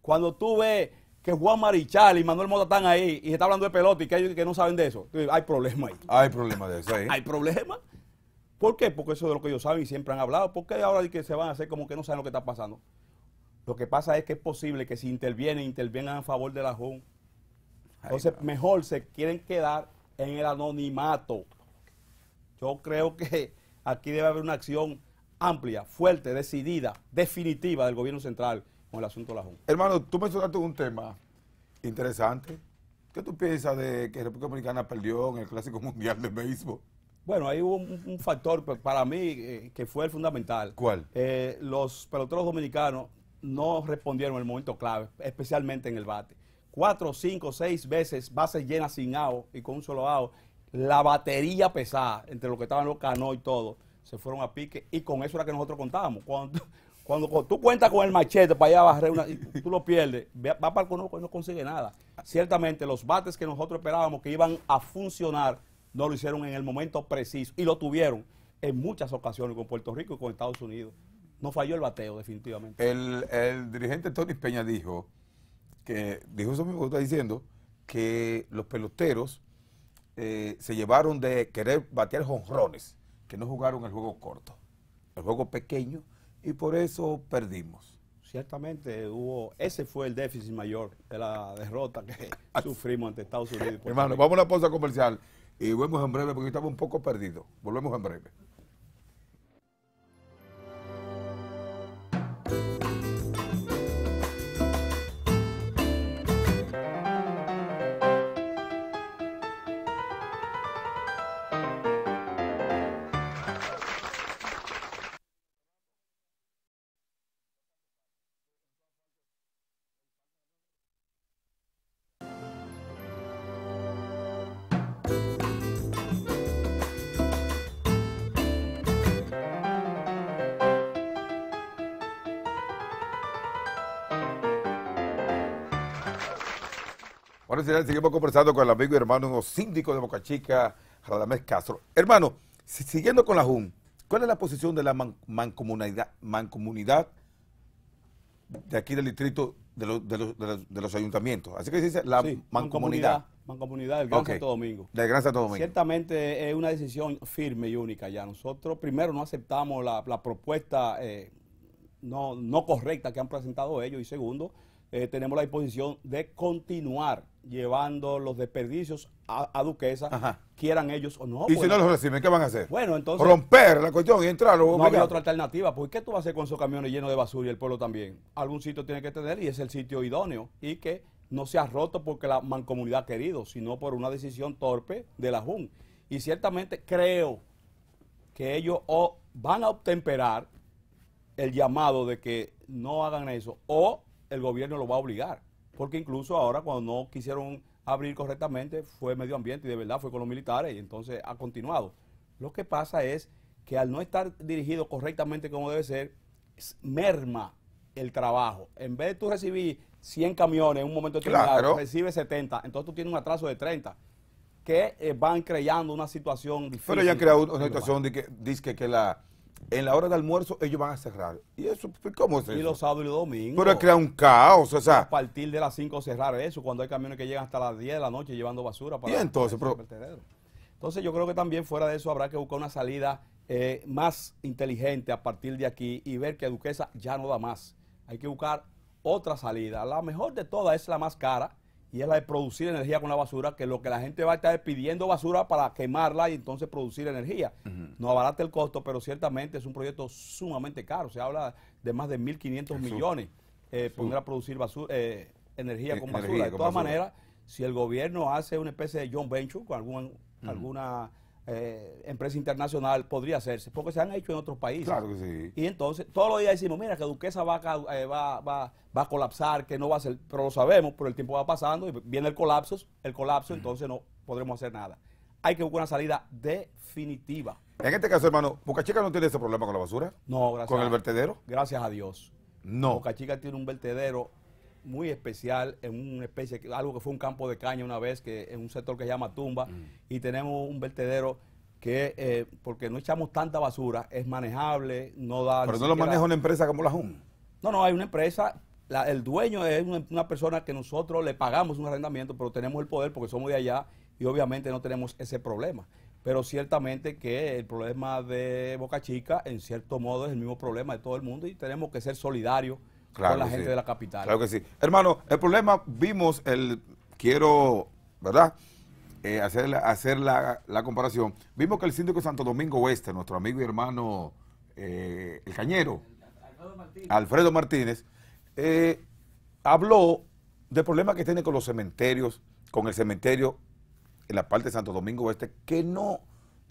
Cuando tú ves que Juan Marichal y Manuel Mota están ahí y se está hablando de pelota y que ellos que no saben de eso. Hay problema ahí. Hay problema de eso ahí. Hay problema. ¿Por qué? Porque eso es de lo que ellos saben y siempre han hablado. ¿Por qué ahora que se van a hacer como que no saben lo que está pasando? Lo que pasa es que es posible que si intervienen, intervengan a favor de la Junta. Entonces, mejor se quieren quedar en el anonimato. Yo creo que aquí debe haber una acción amplia, fuerte, decidida, definitiva del gobierno central con el asunto de la Junta. Hermano, tú mencionaste un tema interesante. ¿Qué tú piensas de que República Dominicana perdió en el Clásico Mundial de Béisbol? Bueno, ahí hubo un, factor para mí eh, que fue el fundamental. ¿Cuál? Eh, los peloteros dominicanos no respondieron en el momento clave, especialmente en el bate. Cuatro, cinco, seis veces bases llenas sin ao y con un solo ao, La batería pesada entre lo que estaban los cano y todo. Se fueron a pique y con eso era que nosotros contábamos. Cuando, cuando, tú cuentas con el machete para allá barrer una, tú lo pierdes, va para el y no consigue nada. Ciertamente, los bates que nosotros esperábamos que iban a funcionar no lo hicieron en el momento preciso y lo tuvieron en muchas ocasiones con Puerto Rico y con Estados Unidos. No falló el bateo, definitivamente. El, dirigente Tony Peña dijo que, dijo eso mismo que está diciendo, que los peloteros eh, se llevaron de querer batear jonrones, que no jugaron el juego corto, el juego pequeño y por eso perdimos. Ciertamente hubo, ese fue el déficit mayor de la derrota que [laughs] sufrimos ante Estados Unidos. Hermano, vamos a una pausa comercial y volvemos en breve porque estamos un poco perdidos. Volvemos en breve. Bueno, seguimos conversando con el amigo y hermano síndico de Boca Chica, Radamés Castro. Hermano, siguiendo con la JUN, ¿cuál es la posición de la mancomunidad, mancomunidad de aquí del distrito de, los ayuntamientos. Así que dice la mancomunidad. Mancomunidad del Gran Santo Domingo. Del Gran Domingo. Ciertamente es una decisión firme y única ya. Nosotros primero no aceptamos la, propuesta eh, no, correcta que han presentado ellos y segundo, eh, tenemos la disposición de continuar llevando los desperdicios a, Duquesa, quieran ellos o no. ¿Y si pues, no los reciben, qué van a hacer? Bueno, entonces... Romper la cuestión y entrar. No otra alternativa. ¿Por pues, qué tú vas a hacer con esos camiones llenos de basura y el pueblo también? Algún sitio tiene que tener y es el sitio idóneo y que no se ha roto porque la mancomunidad ha querido, sino por una decisión torpe de la JUN. Y ciertamente creo que ellos o van a obtemperar el llamado de que no hagan eso o el gobierno lo va a obligar porque incluso ahora cuando no quisieron abrir correctamente fue medio ambiente y de verdad fue con los militares y entonces ha continuado. Lo que pasa es que al no estar dirigido correctamente como debe ser, merma el trabajo. En vez de tú recibir 100 camiones en un momento determinado, recibes 70, entonces tú tienes un atraso de 30 que eh, van creando una situación difícil. Pero ya han creado una situación de que, dice que la en la hora de almuerzo ellos van a cerrar. ¿Y eso pues, cómo es eso? Y los sábados y los domingos. Pero crea un caos, o sea. A partir de las 5 cerrar eso, cuando hay camiones que llegan hasta las 10 de la noche llevando basura para... Y entonces, Entonces yo creo que también fuera de eso habrá que buscar una salida eh, más inteligente a partir de aquí y ver que Duquesa ya no da más. Hay que buscar otra salida. La mejor de todas es la más cara, y es la de producir energía con la basura, que lo que la gente va a estar pidiendo basura para quemarla y entonces producir energía. No abarata el costo, pero ciertamente es un proyecto sumamente caro. Se habla de más de 1.500 millones eh, poner a producir eh, e-, basura, energía con basura. de todas maneras, si el gobierno hace una especie de John Venture con algún, alguna eh, empresa internacional, podría hacerse, porque se han hecho en otros países. Y entonces, todos los días decimos, mira, que Duquesa va eh, a, va, a colapsar, que no va a ser, pero lo sabemos, pero el tiempo va pasando y viene el colapso, el colapso, entonces no podremos hacer nada. Hay que buscar una salida definitiva. En este caso, hermano, Boca Chica no tiene ese problema con la basura. No, gracias. ¿Con el vertedero? Gracias a Dios. No. Boca Chica tiene un vertedero muy especial, en una especie, algo que fue un campo de caña una vez, que en un sector que se llama Tumba, mm. y tenemos un vertedero que, eh, porque no echamos tanta basura, es manejable, no da... Pero no lo maneja una empresa como la JUM. No, no, hay una empresa, el dueño es una, persona que nosotros le pagamos un arrendamiento, pero tenemos el poder porque somos de allá y obviamente no tenemos ese problema. Pero ciertamente que el problema de Boca Chica, en cierto modo, es el mismo problema de todo el mundo y tenemos que ser solidarios claro con la gente de la capital. Claro que sí. Hermano, el problema, vimos el, quiero, ¿verdad? Eh, hacer, la, hacer la, comparación. Vimos que el síndico de Santo Domingo Oeste, nuestro amigo y hermano, eh, el cañero, Alfredo Martínez, eh, habló ...del problema que tiene con los cementerios, con el cementerio en la parte de Santo Domingo Oeste, que no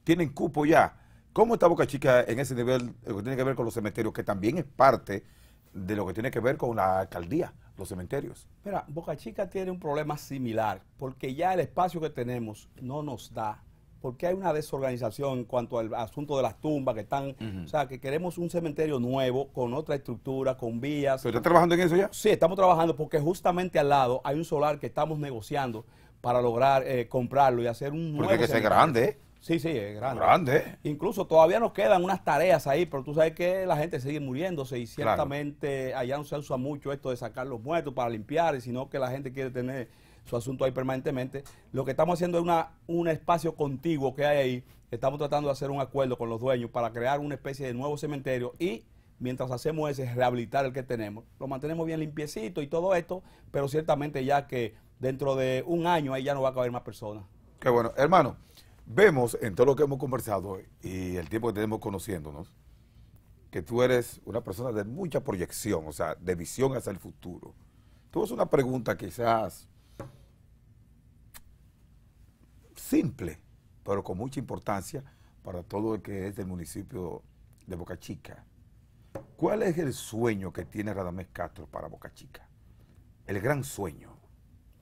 tienen cupo ya. ¿Cómo está Boca Chica en ese nivel, que tiene que ver con los cementerios, que también es parte de lo que tiene que ver con la alcaldía, los cementerios. Mira, Boca Chica tiene un problema similar, porque ya el espacio que tenemos no nos da, porque hay una desorganización en cuanto al asunto de las tumbas que están, o sea, que queremos un cementerio nuevo, con otra estructura, con vías. ¿Pero está trabajando en eso ya? Sí, estamos trabajando, porque justamente al lado hay un solar que estamos negociando para lograr eh, comprarlo y hacer un nuevo. Porque que sea grande, ¿eh? Sí, sí, es grande. grande. Incluso todavía nos quedan unas tareas ahí, pero tú sabes que la gente sigue muriéndose y ciertamente allá no se usa mucho esto de sacar los muertos para limpiar, sino que la gente quiere tener su asunto ahí permanentemente. Lo que estamos haciendo es una, un espacio contiguo que hay ahí. Estamos tratando de hacer un acuerdo con los dueños para crear una especie de nuevo cementerio y mientras hacemos ese, rehabilitar el que tenemos. Lo mantenemos bien limpiecito y todo esto, pero ciertamente ya que dentro de un año ahí ya no va a caber más personas. Qué bueno. Hermano. Vemos en todo lo que hemos conversado y el tiempo que tenemos conociéndonos, que tú eres una persona de mucha proyección, o sea, de visión hacia el futuro. Tú haces una pregunta quizás simple, pero con mucha importancia para todo el que es del municipio de Boca Chica. ¿Cuál es el sueño que tiene Radamés Castro para Boca Chica? El gran sueño.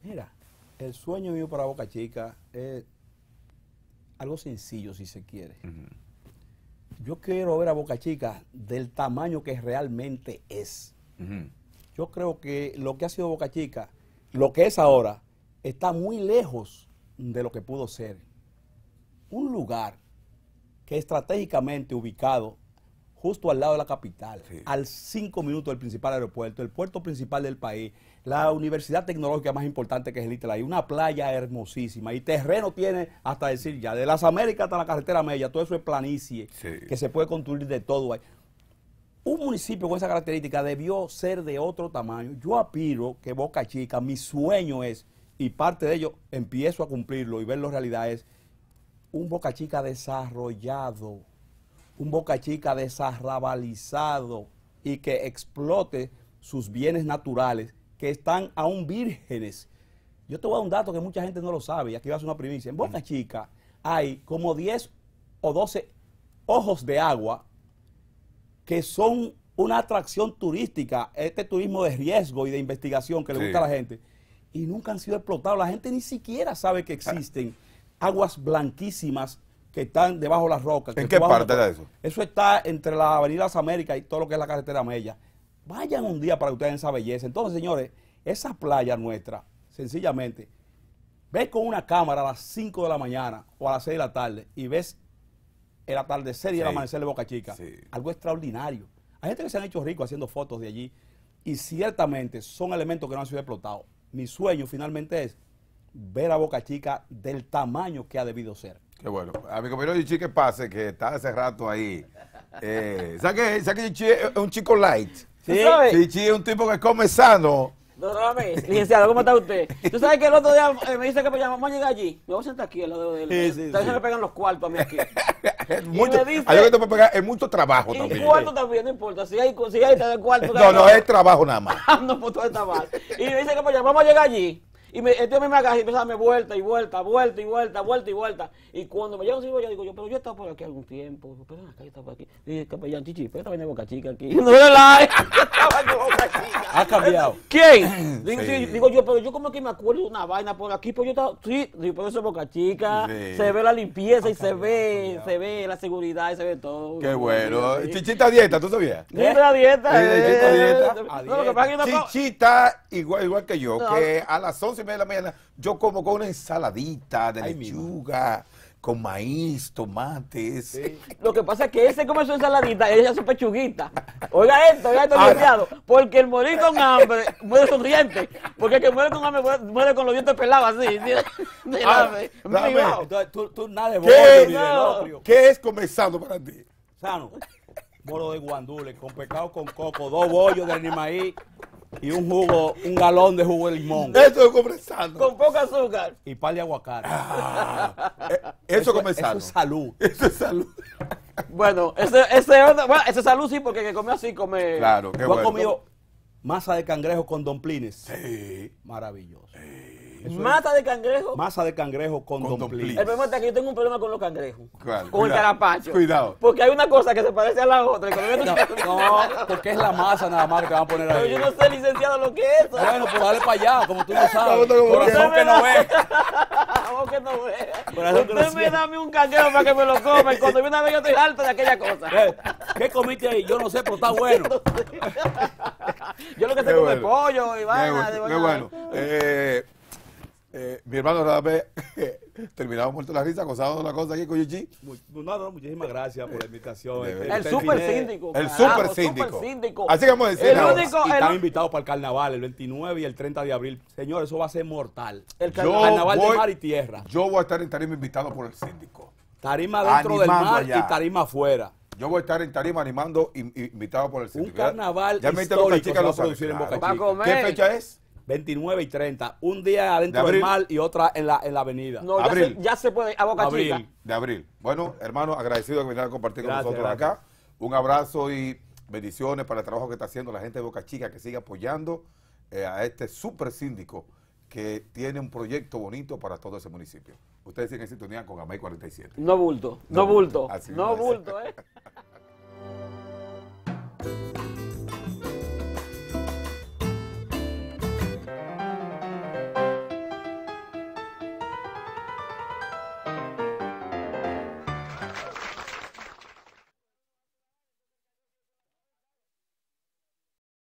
Mira, el sueño mío para Boca Chica es algo sencillo si se quiere. Yo quiero ver a Boca Chica del tamaño que realmente es. Yo creo que lo que ha sido Boca Chica, lo que es ahora, está muy lejos de lo que pudo ser. Un lugar que estratégicamente ubicado justo al lado de la capital, al cinco minutos del principal aeropuerto, el puerto principal del país, la universidad tecnológica más importante que es el ITLA, una playa hermosísima, y terreno tiene hasta decir ya, de las Américas hasta la carretera media, todo eso es planicie, que se puede construir de todo Un municipio con esa característica debió ser de otro tamaño. Yo apiro que Boca Chica, mi sueño es, y parte de ello empiezo a cumplirlo y verlo realidad, es un Boca Chica desarrollado, un Boca Chica desarrabalizado y que explote sus bienes naturales que están aún vírgenes. Yo te voy a dar un dato que mucha gente no lo sabe y aquí va a ser una primicia. En Boca Chica hay como 10 o 12 ojos de agua que son una atracción turística, este turismo de riesgo y de investigación que le gusta a la gente, y nunca han sido explotados. La gente ni siquiera sabe que ah. existen aguas blanquísimas que están debajo de las rocas. ¿En qué parte de eso? Eso está entre la Avenida Las Américas y todo lo que es la carretera Mella. Vayan un día para que ustedes esa belleza. Entonces, señores, esa playa nuestra, sencillamente, ves con una cámara a las 5 de la mañana o a las 6 de la tarde y ves el atardecer y el amanecer de Boca Chica. Algo extraordinario. Hay gente que se han hecho rico haciendo fotos de allí y ciertamente son elementos que no han sido explotados. Mi sueño finalmente es ver a Boca Chica del tamaño que ha debido ser. Qué bueno. A mi compañero Yichi que pase, que está hace rato ahí. Eh, ¿Sabes un chico light? ¿Tú Sí. es un tipo que come sano. Doctor Gómez, licenciado, ¿cómo está usted? ¿Tú sabes que el otro día eh, me dice que me llama, vamos a llegar allí? Me voy a sentar aquí al lado de él. Sí, sí, me pegan los cuartos a mí aquí. [laughs] Es mucho, me dice- algo que te pegar es mucho trabajo Y también. cuarto también, no importa. Si hay, si hay te cuarto. No, no, es trabajo nada más. [laughs] Ah, no, pues todo está mal. Y me dice que me pues llama, vamos a llegar allí. Y me, este me agarra y empieza a darme vuelta y vuelta, vuelta y vuelta, vuelta y vuelta. Y cuando me llegan yo digo yo, pero yo he estado por aquí algún tiempo. Pero acá yo estaba por aquí. Y dije, pues, capellán, chichi, pero también de Boca Chica aquí. [laughs] No era la... [laughs] Ha cambiado. ¿Quién? Digo, yo, pero yo como que me acuerdo de una vaina por aquí, pero pues yo estaba, sí, digo, pero eso es Boca Chica. Se ve la limpieza y se ve, se ve la seguridad y se ve todo. Qué bueno. Chichita dieta, ¿tú sabías? dieta. Chichita dieta. Chichita igual que yo, que a las 11 la yo como con una ensaladita de lechuga con maíz, tomates. [laughs] Lo que pasa es que ese come su ensaladita y ella su pechuguita. Oiga esto, oiga esto, demasiado Porque el morir con hambre muere sonriente. Porque el que muere con hambre muere con los dientes pelados así. ¿sí? [laughs] Ah, tú, tú, nada ¿Qué, es comer sano para ti? Sano. Moro de guandule, con pescado con coco, dos bollos de maíz y un jugo, un galón de jugo de limón. Eso es comer Con poca azúcar. Y pal de aguacate. Ah, eh, eso, es come Eso es salud. Eso es salud. Bueno, ese, ese, salud sí, porque que come así come. Claro, qué bueno. comido masa de cangrejo con domplines. Sí. Maravilloso. Sí. Mata de cangrejo. Masa de cangrejo con, con El problema es que yo tengo un problema con los cangrejos. con el carapacho. Cuidado. Porque hay una cosa que se parece a la otra. No, porque es la masa nada más que van a poner ahí. Pero yo no sé, licenciado, lo que es. Bueno, pues dale para allá, como tú no sabes. Corazón que no ve. Vos que no ve. Usted me dame un cangrejo para que me lo coma. cuando viene una vez yo estoy harto de aquella cosa. Eh, ¿Qué comiste ahí? Yo no sé, pero está bueno. yo lo que sé es bueno. pollo y vaina. bueno. bueno. Eh, eh, mi hermano Rabé, [laughs] terminamos muerto la risa, de una cosa aquí con Yuji. No, no, muchísimas gracias por la invitación. Este, este el super síndico. El super síndico. Así que vamos a decir. y están invitados para el carnaval el 29 y el 30 de abril. Señor, eso va a ser mortal. El carnaval, de mar y tierra. Yo voy a estar en tarima invitado por el síndico. Tarima dentro del mar y tarima afuera. Yo voy a estar en tarima animando, invitado por el síndico. Un carnaval ya, ya histórico me a chica se en Boca ¿Qué fecha es? 29 y 30. Un día adentro del mar y otra en la, avenida. Ya, se, puede, a Boca Chica. De abril. Bueno, hermano, agradecido que me a compartir con nosotros acá. Un abrazo y bendiciones para el trabajo que está haciendo la gente de Boca Chica, que sigue apoyando eh, a este super síndico que tiene un proyecto bonito para todo ese municipio. Ustedes siguen en sintonía con AMAI 47. No bulto, no, bulto, bulto. no bulto, ¿eh? [laughs]